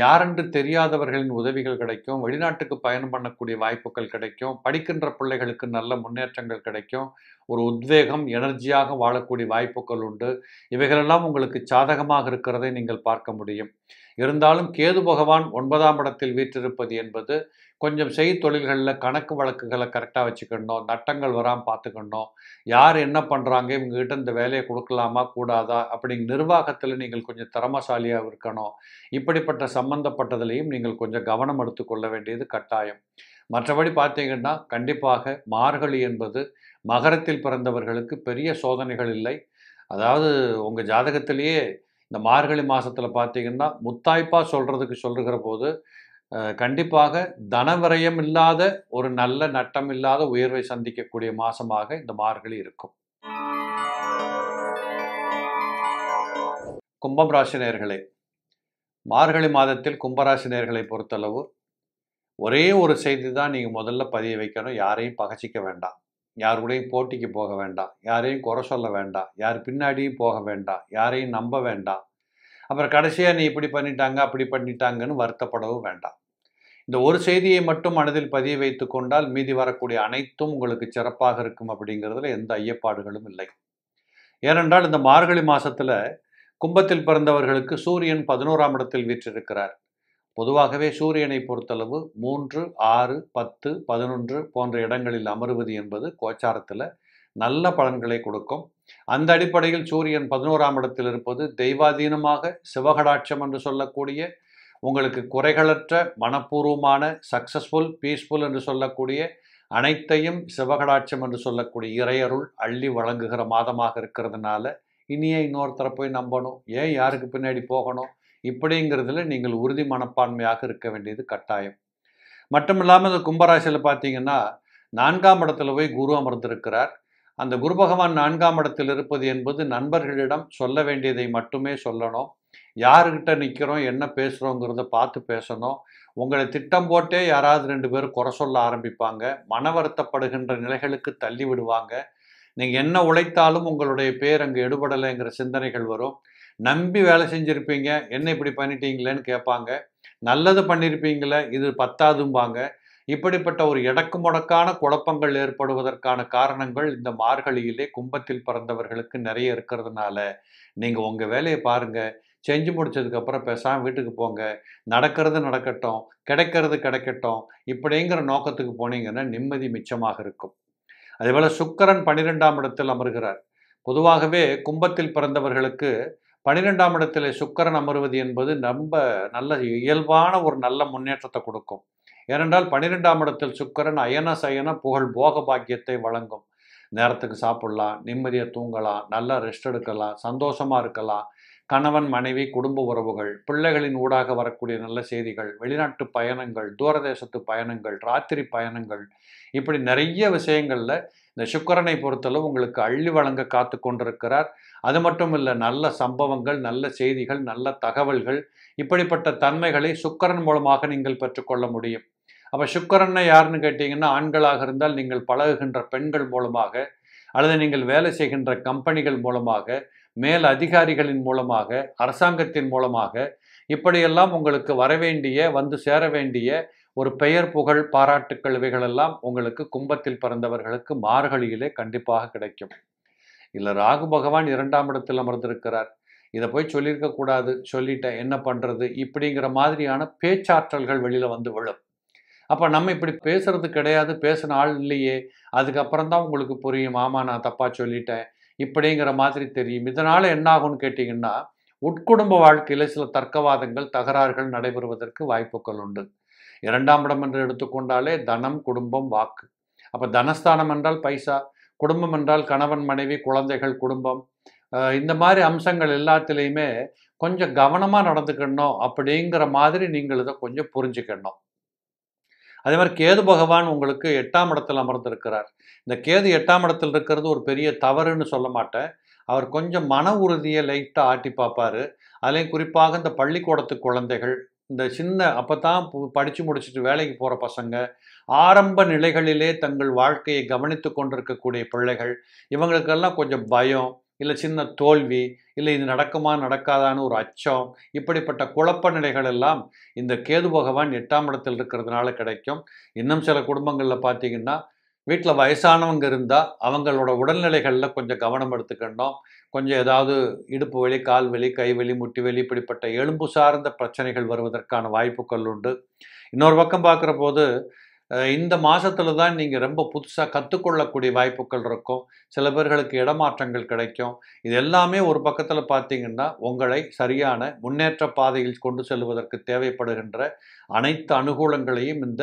யாரென்று தெரியாதவர்களின் உதவிகள் கிடைக்கும் வெளிநாட்டுக்கு பயணம் பண்ணக்கூடிய வாய்ப்புகள் கிடைக்கும் படிக்கின்ற பிள்ளைகளுக்கு நல்ல முன்னேற்றங்கள் கிடைக்கும் ஒரு உத்வேகம் எனர்ஜியாக வாழக்கூடிய வாய்ப்புகள் உண்டு இவைகளெல்லாம் உங்களுக்கு சாதகமாக இருக்கிறதை நீங்கள் பார்க்க முடியும் இருந்தாலும் கேது பகவான் ஒன்பதாம் இடத்தில் வீற்றிருப்பது என்பது கொஞ்சம் செய் தொழில்களில் கணக்கு வழக்குகளை கரெக்டாக வச்சுக்கணும் நட்டங்கள் வராமல் பார்த்துக்கணும் யார் என்ன பண்ணுறாங்க இவங்ககிட்ட இந்த வேலையை கொடுக்கலாமா கூடாதா அப்படிங்க நிர்வாகத்தில் நீங்கள் கொஞ்சம் திறமசாலியாக இருக்கணும் இப்படிப்பட்ட சம்பந்தப்பட்டதுலேயும் நீங்கள் கொஞ்சம் கவனம் எடுத்துக்கொள்ள வேண்டியது கட்டாயம் மற்றபடி பார்த்தீங்கன்னா கண்டிப்பாக மார்கழி என்பது மகரத்தில் பிறந்தவர்களுக்கு பெரிய சோதனைகள் இல்லை அதாவது உங்கள் ஜாதகத்திலேயே இந்த மார்கழி மாதத்தில் பார்த்தீங்கன்னா முத்தாய்ப்பாக சொல்கிறதுக்கு சொல்லுகிற போது கண்டிப்பாக தனவிரயம் இல்லாத ஒரு நல்ல நட்டம் இல்லாத உயர்வை சந்திக்கக்கூடிய மாதமாக இந்த மார்கழி இருக்கும் கும்பம் ராசி நேர்களே மார்கழி மாதத்தில் கும்பராசி நேர்களை பொறுத்தளவு ஒரே ஒரு செய்தி தான் நீங்கள் முதல்ல பதிய வைக்கணும் யாரையும் பகச்சிக்க வேண்டாம் யார் கூடயும் போட்டிக்கு போக வேண்டாம் யாரையும் குறை சொல்ல வேண்டாம் யார் பின்னாடியும் போக வேண்டாம் யாரையும் நம்ப வேண்டாம் அப்புறம் கடைசியாக நீ இப்படி பண்ணிட்டாங்க அப்படி பண்ணிட்டாங்கன்னு வருத்தப்படவும் வேண்டாம் இந்த ஒரு செய்தியை மட்டும் மனதில் பதிய வைத்து கொண்டால் மீதி வரக்கூடிய அனைத்தும் உங்களுக்கு சிறப்பாக இருக்கும் அப்படிங்கிறதுல எந்த ஐயப்பாடுகளும் இல்லை ஏனென்றால் இந்த மார்கழி மாதத்தில் கும்பத்தில் பிறந்தவர்களுக்கு சூரியன் பதினோராம் இடத்தில் வீற்றிருக்கிறார் பொதுவாகவே சூரியனை பொறுத்தளவு மூன்று ஆறு பத்து பதினொன்று போன்ற இடங்களில் அமருவது என்பது கோச்சாரத்தில் நல்ல பலன்களை கொடுக்கும் அந்த அடிப்படையில் சூரியன் பதினோராம் இடத்தில் இருப்பது தெய்வாதீனமாக சிவகடாட்சம் என்று சொல்லக்கூடிய உங்களுக்கு குறைகளற்ற மனப்பூர்வமான சக்சஸ்ஃபுல் பீஸ்ஃபுல் என்று சொல்லக்கூடிய அனைத்தையும் சிவகடாட்சம் என்று சொல்லக்கூடிய இறையருள் அள்ளி வழங்குகிற மாதமாக இருக்கிறதுனால இனியே இன்னொருத்தரை போய் நம்பணும் ஏன் யாருக்கு பின்னாடி போகணும் இப்படிங்கிறதுல நீங்கள் உறுதி மனப்பான்மையாக இருக்க வேண்டியது கட்டாயம் மட்டும் இல்லாமல் இந்த கும்பராசியில் பார்த்தீங்கன்னா நான்காம் இடத்துல போய் குரு அமர்ந்திருக்கிறார் அந்த குரு பகவான் நான்காம் இடத்தில் இருப்பது என்பது நண்பர்களிடம் சொல்ல வேண்டியதை மட்டுமே சொல்லணும் யாருக்கிட்ட நிற்கிறோம் என்ன பேசுகிறோங்கிறத பார்த்து பேசணும் உங்களை திட்டம் போட்டே யாராவது ரெண்டு பேரும் குறை சொல்ல ஆரம்பிப்பாங்க மன வருத்தப்படுகின்ற நிலைகளுக்கு தள்ளி விடுவாங்க நீங்கள் என்ன உழைத்தாலும் உங்களுடைய பேர் அங்கே எடுபடலைங்கிற சிந்தனைகள் வரும் நம்பி வேலை செஞ்சுருப்பீங்க என்ன இப்படி பண்ணிட்டீங்களேன்னு கேட்பாங்க நல்லது பண்ணியிருப்பீங்களே இது பத்தாதும்பாங்க இப்படிப்பட்ட ஒரு இடக்கு முடக்கான குழப்பங்கள் ஏற்படுவதற்கான காரணங்கள் இந்த மார்கழியிலே கும்பத்தில் பிறந்தவர்களுக்கு நிறைய இருக்கிறதுனால நீங்கள் உங்கள் வேலையை பாருங்கள் செஞ்சு முடிச்சதுக்கப்புறம் பேசாமல் வீட்டுக்கு போங்க நடக்கிறது நடக்கட்டும் கிடைக்கிறது கிடைக்கட்டும் இப்படிங்கிற நோக்கத்துக்கு போனீங்கன்னா நிம்மதி மிச்சமாக இருக்கும் அதேபோல் சுக்கரன் பன்னிரெண்டாம் இடத்தில் அமர்கிறார் பொதுவாகவே கும்பத்தில் பிறந்தவர்களுக்கு பனிரெண்டாம் இடத்துல சுக்கரன் அமர்வது என்பது ரொம்ப நல்ல இயல்பான ஒரு நல்ல முன்னேற்றத்தை கொடுக்கும் ஏனென்றால் பனிரெண்டாம் இடத்தில் சுக்கரன் அயன சயன புகழ் போக பாக்கியத்தை வழங்கும் நேரத்துக்கு சாப்பிடலாம் நிம்மதியை தூங்கலாம் நல்லா ரெஸ்ட் எடுக்கலாம் சந்தோஷமாக இருக்கலாம் கணவன் மனைவி குடும்ப உறவுகள் பிள்ளைகளின் ஊடாக வரக்கூடிய நல்ல செய்திகள் வெளிநாட்டு பயணங்கள் தூரதேசத்து பயணங்கள் ராத்திரி பயணங்கள் இப்படி நிறைய விஷயங்களில் இந்த சுக்கரனை பொறுத்தளவு உங்களுக்கு அள்ளி வழங்க காத்து கொண்டிருக்கிறார் அது மட்டும் இல்லை நல்ல சம்பவங்கள் நல்ல செய்திகள் நல்ல தகவல்கள் இப்படிப்பட்ட தன்மைகளை சுக்கரன் மூலமாக நீங்கள் பெற்றுக்கொள்ள முடியும் அப்போ சுக்கரனை யாருன்னு கேட்டிங்கன்னா ஆண்களாக இருந்தால் நீங்கள் பழகுகின்ற பெண்கள் மூலமாக அல்லது நீங்கள் வேலை செய்கின்ற கம்பெனிகள் மூலமாக மேல் அதிகாரிகளின் மூலமாக அரசாங்கத்தின் மூலமாக இப்படியெல்லாம் உங்களுக்கு வரவேண்டிய வந்து சேர வேண்டிய ஒரு பெயர் புகழ் பாராட்டுக்கள் இவைகளெல்லாம் உங்களுக்கு கும்பத்தில் பிறந்தவர்களுக்கு மார்கழியிலே கண்டிப்பாக கிடைக்கும் இல்லை ராகு பகவான் இரண்டாம் இடத்தில் அமர்ந்திருக்கிறார் இதை போய் சொல்லியிருக்க கூடாது சொல்லிட்டேன் என்ன பண்ணுறது இப்படிங்கிற மாதிரியான பேச்சாற்றல்கள் வெளியில் வந்து விழும் அப்போ நம்ம இப்படி பேசுறது கிடையாது பேசின ஆள் இல்லையே அதுக்கப்புறம் தான் உங்களுக்கு புரியும் ஆமாம் நான் தப்பாக சொல்லிட்டேன் இப்படிங்கிற மாதிரி தெரியும் இதனால் என்ன ஆகும்னு கேட்டிங்கன்னா உட்குடும்ப வாழ்க்கையில் சில தர்க்கவாதங்கள் தகராறுகள் நடைபெறுவதற்கு வாய்ப்புகள் உண்டு இரண்டாம் இடம் என்று எடுத்துக்கொண்டாலே தனம் குடும்பம் வாக்கு அப்போ தனஸ்தானம் என்றால் பைசா குடும்பம் என்றால் கணவன் மனைவி குழந்தைகள் குடும்பம் இந்த மாதிரி அம்சங்கள் எல்லாத்துலேயுமே கொஞ்சம் கவனமாக நடந்துக்கணும் அப்படிங்கிற மாதிரி நீங்கள் இதை கொஞ்சம் புரிஞ்சுக்கணும் அதே மாதிரி கேது பகவான் உங்களுக்கு எட்டாம் இடத்தில் அமர்ந்திருக்கிறார் இந்த கேது எட்டாம் இடத்தில் இருக்கிறது ஒரு பெரிய தவறுன்னு சொல்ல மாட்டேன் அவர் கொஞ்சம் மன உறுதியை லைட்டாக ஆட்டி பார்ப்பார் அதுலேயும் குறிப்பாக இந்த பள்ளிக்கூடத்து குழந்தைகள் இந்த சின்ன அப்போ தான் படித்து முடிச்சுட்டு வேலைக்கு போகிற பசங்க ஆரம்ப நிலைகளிலே தங்கள் வாழ்க்கையை கவனித்து கொண்டிருக்கக்கூடிய பிள்ளைகள் இவங்களுக்கெல்லாம் கொஞ்சம் பயம் இல்லை சின்ன தோல்வி இல்லை இது நடக்குமா நடக்காதான்னு ஒரு அச்சம் இப்படிப்பட்ட குழப்ப நிலைகள் எல்லாம் இந்த கேது பகவான் எட்டாம் இடத்தில் இருக்கிறதுனால கிடைக்கும் இன்னும் சில குடும்பங்களில் பார்த்தீங்கன்னா வீட்டில் வயசானவங்க இருந்தால் அவங்களோட உடல்நிலைகளில் கொஞ்சம் கவனம் எடுத்துக்கணும் கொஞ்சம் ஏதாவது இடுப்பு வலி கால் வலி கை வலி முட்டி வலி இப்படிப்பட்ட எலும்பு சார்ந்த பிரச்சனைகள் வருவதற்கான வாய்ப்புகள் உண்டு இன்னொரு பக்கம் பார்க்குற போது இந்த மாதத்தில் தான் நீங்கள் ரொம்ப புதுசாக கற்றுக்கொள்ளக்கூடிய வாய்ப்புகள் இருக்கும் சில பேர்களுக்கு இடமாற்றங்கள் கிடைக்கும் இது எல்லாமே ஒரு பக்கத்தில் பார்த்தீங்கன்னா உங்களை சரியான முன்னேற்ற பாதையில் கொண்டு செல்வதற்கு தேவைப்படுகின்ற அனைத்து அனுகூலங்களையும் இந்த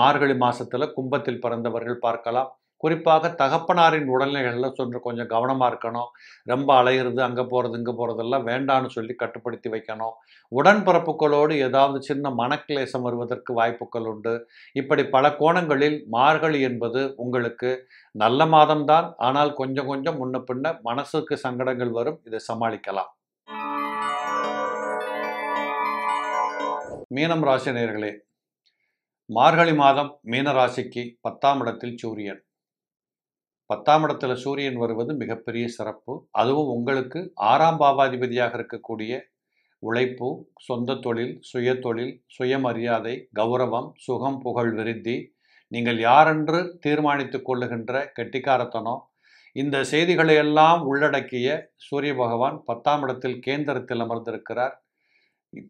மார்கழி மாதத்தில் கும்பத்தில் பிறந்தவர்கள் பார்க்கலாம் குறிப்பாக தகப்பனாரின் உடல்நிலைகளில் சொல்ற கொஞ்சம் கவனமாக இருக்கணும் ரொம்ப அலையிறது அங்கே போகிறது இங்கே போகிறதெல்லாம் வேண்டான்னு சொல்லி கட்டுப்படுத்தி வைக்கணும் உடன்பிறப்புகளோடு ஏதாவது சின்ன மனக்கிளேசம் வருவதற்கு வாய்ப்புகள் உண்டு இப்படி பல கோணங்களில் மார்கழி என்பது உங்களுக்கு நல்ல மாதம்தான் ஆனால் கொஞ்சம் கொஞ்சம் முன்ன பின்ன மனசுக்கு சங்கடங்கள் வரும் இதை சமாளிக்கலாம் மீனம் ராசினியர்களே மார்கழி மாதம் மீனராசிக்கு பத்தாம் இடத்தில் சூரியன் பத்தாம் இடத்துல சூரியன் வருவது மிகப்பெரிய சிறப்பு அதுவும் உங்களுக்கு ஆறாம் பாவாதிபதியாக இருக்கக்கூடிய உழைப்பு சொந்த தொழில் சுய தொழில் சுயமரியாதை கௌரவம் சுகம் புகழ் விருத்தி நீங்கள் யாரென்று தீர்மானித்து கொள்ளுகின்ற கெட்டிக்காரத்தனம் இந்த செய்திகளை எல்லாம் உள்ளடக்கிய சூரிய பகவான் பத்தாம் இடத்தில் கேந்திரத்தில் அமர்ந்திருக்கிறார்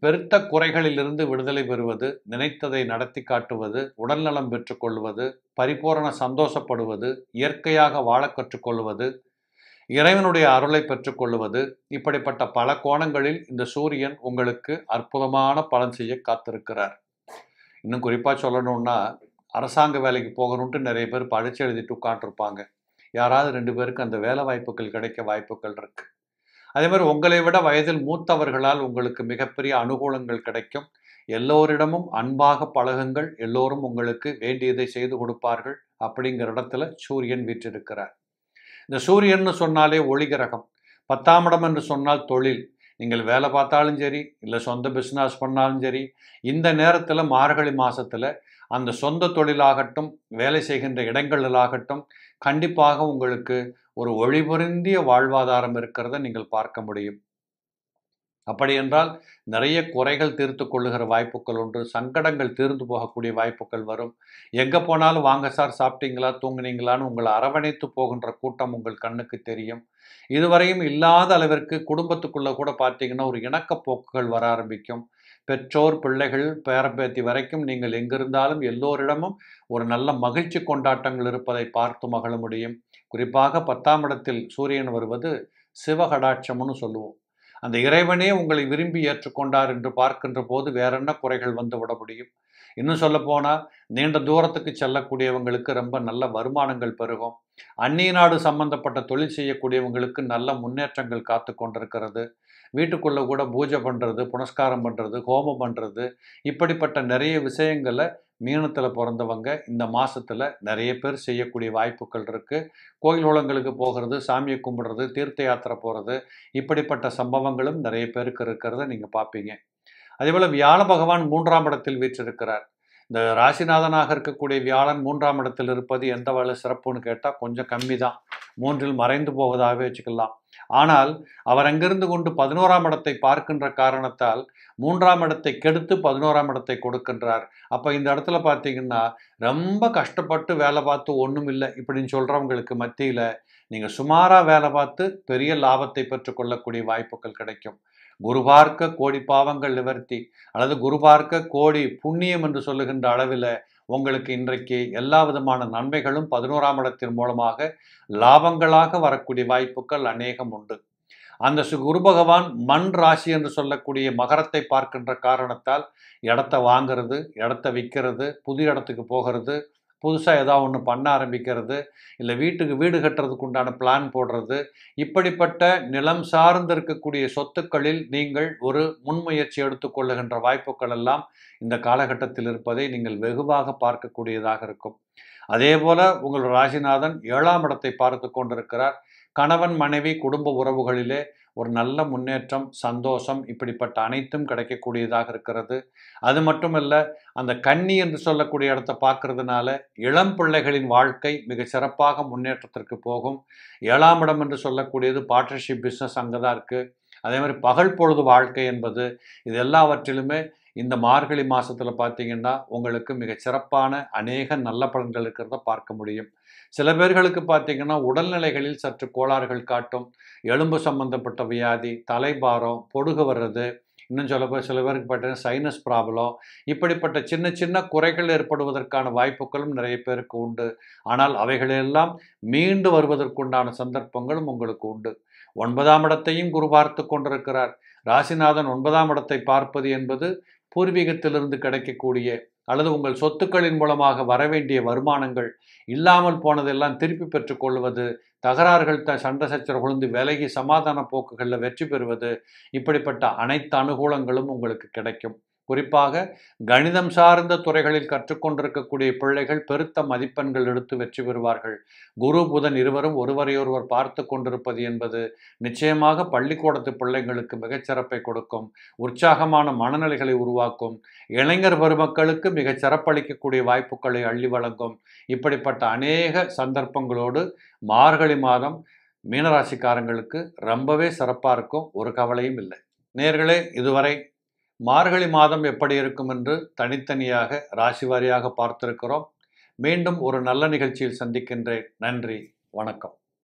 பெருத்த குறைகளிலிருந்து விடுதலை பெறுவது நினைத்ததை நடத்தி காட்டுவது உடல்நலம் பெற்றுக்கொள்வது பரிபூரண சந்தோஷப்படுவது இயற்கையாக வாழ கற்றுக்கொள்வது இறைவனுடைய அருளை பெற்றுக்கொள்வது இப்படிப்பட்ட பல கோணங்களில் இந்த சூரியன் உங்களுக்கு அற்புதமான பலன் செய்ய காத்திருக்கிறார் இன்னும் குறிப்பாக சொல்லணும்னா அரசாங்க வேலைக்கு போகணுன்ட்டு நிறைய பேர் படித்து எழுதிட்டு உட்காண்ட்ருப்பாங்க யாராவது ரெண்டு பேருக்கு அந்த வேலை வாய்ப்புகள் கிடைக்க வாய்ப்புகள் இருக்குது அதே மாதிரி உங்களை விட வயதில் மூத்தவர்களால் உங்களுக்கு மிகப்பெரிய அனுகூலங்கள் கிடைக்கும் எல்லோரிடமும் அன்பாக பழகுங்கள் எல்லோரும் உங்களுக்கு வேண்டியதை செய்து கொடுப்பார்கள் அப்படிங்கிற இடத்துல சூரியன் வீற்றிருக்கிறார் இந்த சூரியன் சொன்னாலே ஒளி கிரகம் பத்தாம் இடம் என்று சொன்னால் தொழில் நீங்கள் வேலை பார்த்தாலும் சரி இல்லை சொந்த பிஸ்னஸ் பண்ணாலும் சரி இந்த நேரத்தில் மார்கழி மாதத்தில் அந்த சொந்த தொழிலாகட்டும் வேலை செய்கின்ற இடங்களிலாகட்டும் கண்டிப்பாக உங்களுக்கு ஒரு ஒளிபொருந்திய வாழ்வாதாரம் இருக்கிறத நீங்கள் பார்க்க முடியும் அப்படியென்றால் நிறைய குறைகள் தீர்த்து கொள்ளுகிற வாய்ப்புகள் உண்டு சங்கடங்கள் தீர்ந்து போகக்கூடிய வாய்ப்புகள் வரும் எங்கே போனாலும் வாங்க சார் சாப்பிட்டீங்களா தூங்குனீங்களான்னு உங்களை அரவணைத்து போகின்ற கூட்டம் உங்கள் கண்ணுக்கு தெரியும் இதுவரையும் இல்லாத அளவிற்கு குடும்பத்துக்குள்ளே கூட பார்த்தீங்கன்னா ஒரு இணக்கப்போக்குகள் வர ஆரம்பிக்கும் பெற்றோர் பிள்ளைகள் பேரம்பேத்தி வரைக்கும் நீங்கள் எங்கிருந்தாலும் எல்லோரிடமும் ஒரு நல்ல மகிழ்ச்சி கொண்டாட்டங்கள் இருப்பதை பார்த்து மகிழ முடியும் குறிப்பாக பத்தாம் இடத்தில் சூரியன் வருவது சிவகடாட்சம்னு சொல்லுவோம் அந்த இறைவனே உங்களை விரும்பி ஏற்றுக்கொண்டார் என்று பார்க்கின்ற போது வேறென்ன குறைகள் வந்து விட முடியும் இன்னும் சொல்லப்போனால் நீண்ட தூரத்துக்கு செல்லக்கூடியவங்களுக்கு ரொம்ப நல்ல வருமானங்கள் பெருகும் அந்நிய நாடு சம்பந்தப்பட்ட தொழில் செய்யக்கூடியவங்களுக்கு நல்ல முன்னேற்றங்கள் காத்து கொண்டிருக்கிறது வீட்டுக்குள்ளே கூட பூஜை பண்ணுறது புனஸ்காரம் பண்ணுறது ஹோமம் பண்ணுறது இப்படிப்பட்ட நிறைய விஷயங்களை மீனத்தில் பிறந்தவங்க இந்த மாதத்தில் நிறைய பேர் செய்யக்கூடிய வாய்ப்புகள் இருக்குது கோயில் குளங்களுக்கு போகிறது சாமியை கும்பிடுறது தீர்த்த யாத்திரை போகிறது இப்படிப்பட்ட சம்பவங்களும் நிறைய பேருக்கு இருக்கிறத நீங்கள் பார்ப்பீங்க அதேபோல் வியாழ பகவான் மூன்றாம் இடத்தில் வீற்றிருக்கிறார் இந்த ராசிநாதனாக இருக்கக்கூடிய வியாழன் மூன்றாம் இடத்தில் இருப்பது எந்த வகையில் சிறப்புன்னு கேட்டால் கொஞ்சம் கம்மி தான் மூன்றில் மறைந்து போவதாகவே வச்சுக்கலாம் ஆனால் அவர் அங்கிருந்து கொண்டு பதினோராம் இடத்தை பார்க்கின்ற காரணத்தால் மூன்றாம் இடத்தை கெடுத்து பதினோராம் இடத்தை கொடுக்கின்றார் அப்போ இந்த இடத்துல பார்த்தீங்கன்னா ரொம்ப கஷ்டப்பட்டு வேலை பார்த்து ஒன்றும் இல்லை இப்படின்னு சொல்கிறவங்களுக்கு மத்தியில் நீங்கள் சுமாராக வேலை பார்த்து பெரிய லாபத்தை பெற்றுக்கொள்ளக்கூடிய வாய்ப்புகள் கிடைக்கும் குரு பார்க்க கோடி பாவங்கள் நிவர்த்தி அல்லது குரு பார்க்க கோடி புண்ணியம் என்று சொல்லுகின்ற அளவில் உங்களுக்கு இன்றைக்கு எல்லா விதமான நன்மைகளும் பதினோராம் இடத்தின் மூலமாக லாபங்களாக வரக்கூடிய வாய்ப்புகள் அநேகம் உண்டு அந்த குரு பகவான் மண் ராசி என்று சொல்லக்கூடிய மகரத்தை பார்க்கின்ற காரணத்தால் இடத்த வாங்கிறது இடத்த விற்கிறது புது இடத்துக்கு போகிறது புதுசாக ஏதாவது ஒன்று பண்ண ஆரம்பிக்கிறது இல்லை வீட்டுக்கு வீடு கட்டுறதுக்கு உண்டான பிளான் போடுறது இப்படிப்பட்ட நிலம் சார்ந்து இருக்கக்கூடிய சொத்துக்களில் நீங்கள் ஒரு முன்முயற்சி எடுத்துக்கொள்ளுகின்ற வாய்ப்புகள் எல்லாம் இந்த காலகட்டத்தில் இருப்பதை நீங்கள் வெகுவாக பார்க்கக்கூடியதாக இருக்கும் அதே போல் உங்கள் ராசிநாதன் ஏழாம் இடத்தை பார்த்து கொண்டிருக்கிறார் கணவன் மனைவி குடும்ப உறவுகளிலே ஒரு நல்ல முன்னேற்றம் சந்தோஷம் இப்படிப்பட்ட அனைத்தும் கிடைக்கக்கூடியதாக இருக்கிறது அது மட்டும் இல்லை அந்த கன்னி என்று சொல்லக்கூடிய இடத்த பார்க்கறதுனால இளம் பிள்ளைகளின் வாழ்க்கை மிக சிறப்பாக முன்னேற்றத்திற்கு போகும் ஏழாம் இடம் என்று சொல்லக்கூடியது பார்ட்னர்ஷிப் பிஸ்னஸ் அங்கே தான் இருக்குது அதே மாதிரி பகல் பொழுது வாழ்க்கை என்பது இது எல்லாவற்றிலுமே இந்த மார்கழி மாதத்தில் பார்த்தீங்கன்னா உங்களுக்கு மிக சிறப்பான அநேக நல்ல பலன்கள் இருக்கிறத பார்க்க முடியும் சில பேர்களுக்கு பார்த்தீங்கன்னா உடல்நிலைகளில் சற்று கோளாறுகள் காட்டும் எலும்பு சம்பந்தப்பட்ட வியாதி தலைபாரம் பொடுகு வர்றது இன்னும் சொல்ல போய் சில பேருக்கு பார்த்தீங்கன்னா சைனஸ் ப்ராப்ளம் இப்படிப்பட்ட சின்ன சின்ன குறைகள் ஏற்படுவதற்கான வாய்ப்புகளும் நிறைய பேருக்கு உண்டு ஆனால் அவைகளெல்லாம் மீண்டு வருவதற்குண்டான சந்தர்ப்பங்களும் உங்களுக்கு உண்டு ஒன்பதாம் இடத்தையும் குரு பார்த்து கொண்டிருக்கிறார் ராசிநாதன் ஒன்பதாம் இடத்தை பார்ப்பது என்பது பூர்வீகத்திலிருந்து கிடைக்கக்கூடிய அல்லது உங்கள் சொத்துக்களின் மூலமாக வர வேண்டிய வருமானங்கள் இல்லாமல் போனதெல்லாம் திருப்பி பெற்றுக்கொள்வது தகராறுகள் த சண்டை கொழுந்து விலகி சமாதான போக்குகளில் வெற்றி பெறுவது இப்படிப்பட்ட அனைத்து அனுகூலங்களும் உங்களுக்கு கிடைக்கும் குறிப்பாக கணிதம் சார்ந்த துறைகளில் கற்றுக்கொண்டிருக்கக்கூடிய பிள்ளைகள் பெருத்த மதிப்பெண்கள் எடுத்து வெற்றி பெறுவார்கள் குரு புதன் இருவரும் ஒருவரையொருவர் பார்த்து கொண்டிருப்பது என்பது நிச்சயமாக பள்ளிக்கூடத்து பிள்ளைங்களுக்கு மிகச்சிறப்பை கொடுக்கும் உற்சாகமான மனநிலைகளை உருவாக்கும் இளைஞர் பெருமக்களுக்கு மிகச் சிறப்பளிக்கக்கூடிய வாய்ப்புகளை அள்ளி வழங்கும் இப்படிப்பட்ட அநேக சந்தர்ப்பங்களோடு மார்கழி மாதம் மீனராசிக்காரங்களுக்கு ரொம்பவே சிறப்பாக இருக்கும் ஒரு கவலையும் இல்லை நேர்களே இதுவரை மார்கழி மாதம் எப்படி இருக்கும் என்று தனித்தனியாக ராசிவாரியாக பார்த்திருக்கிறோம் மீண்டும் ஒரு நல்ல நிகழ்ச்சியில் சந்திக்கின்றேன் நன்றி வணக்கம்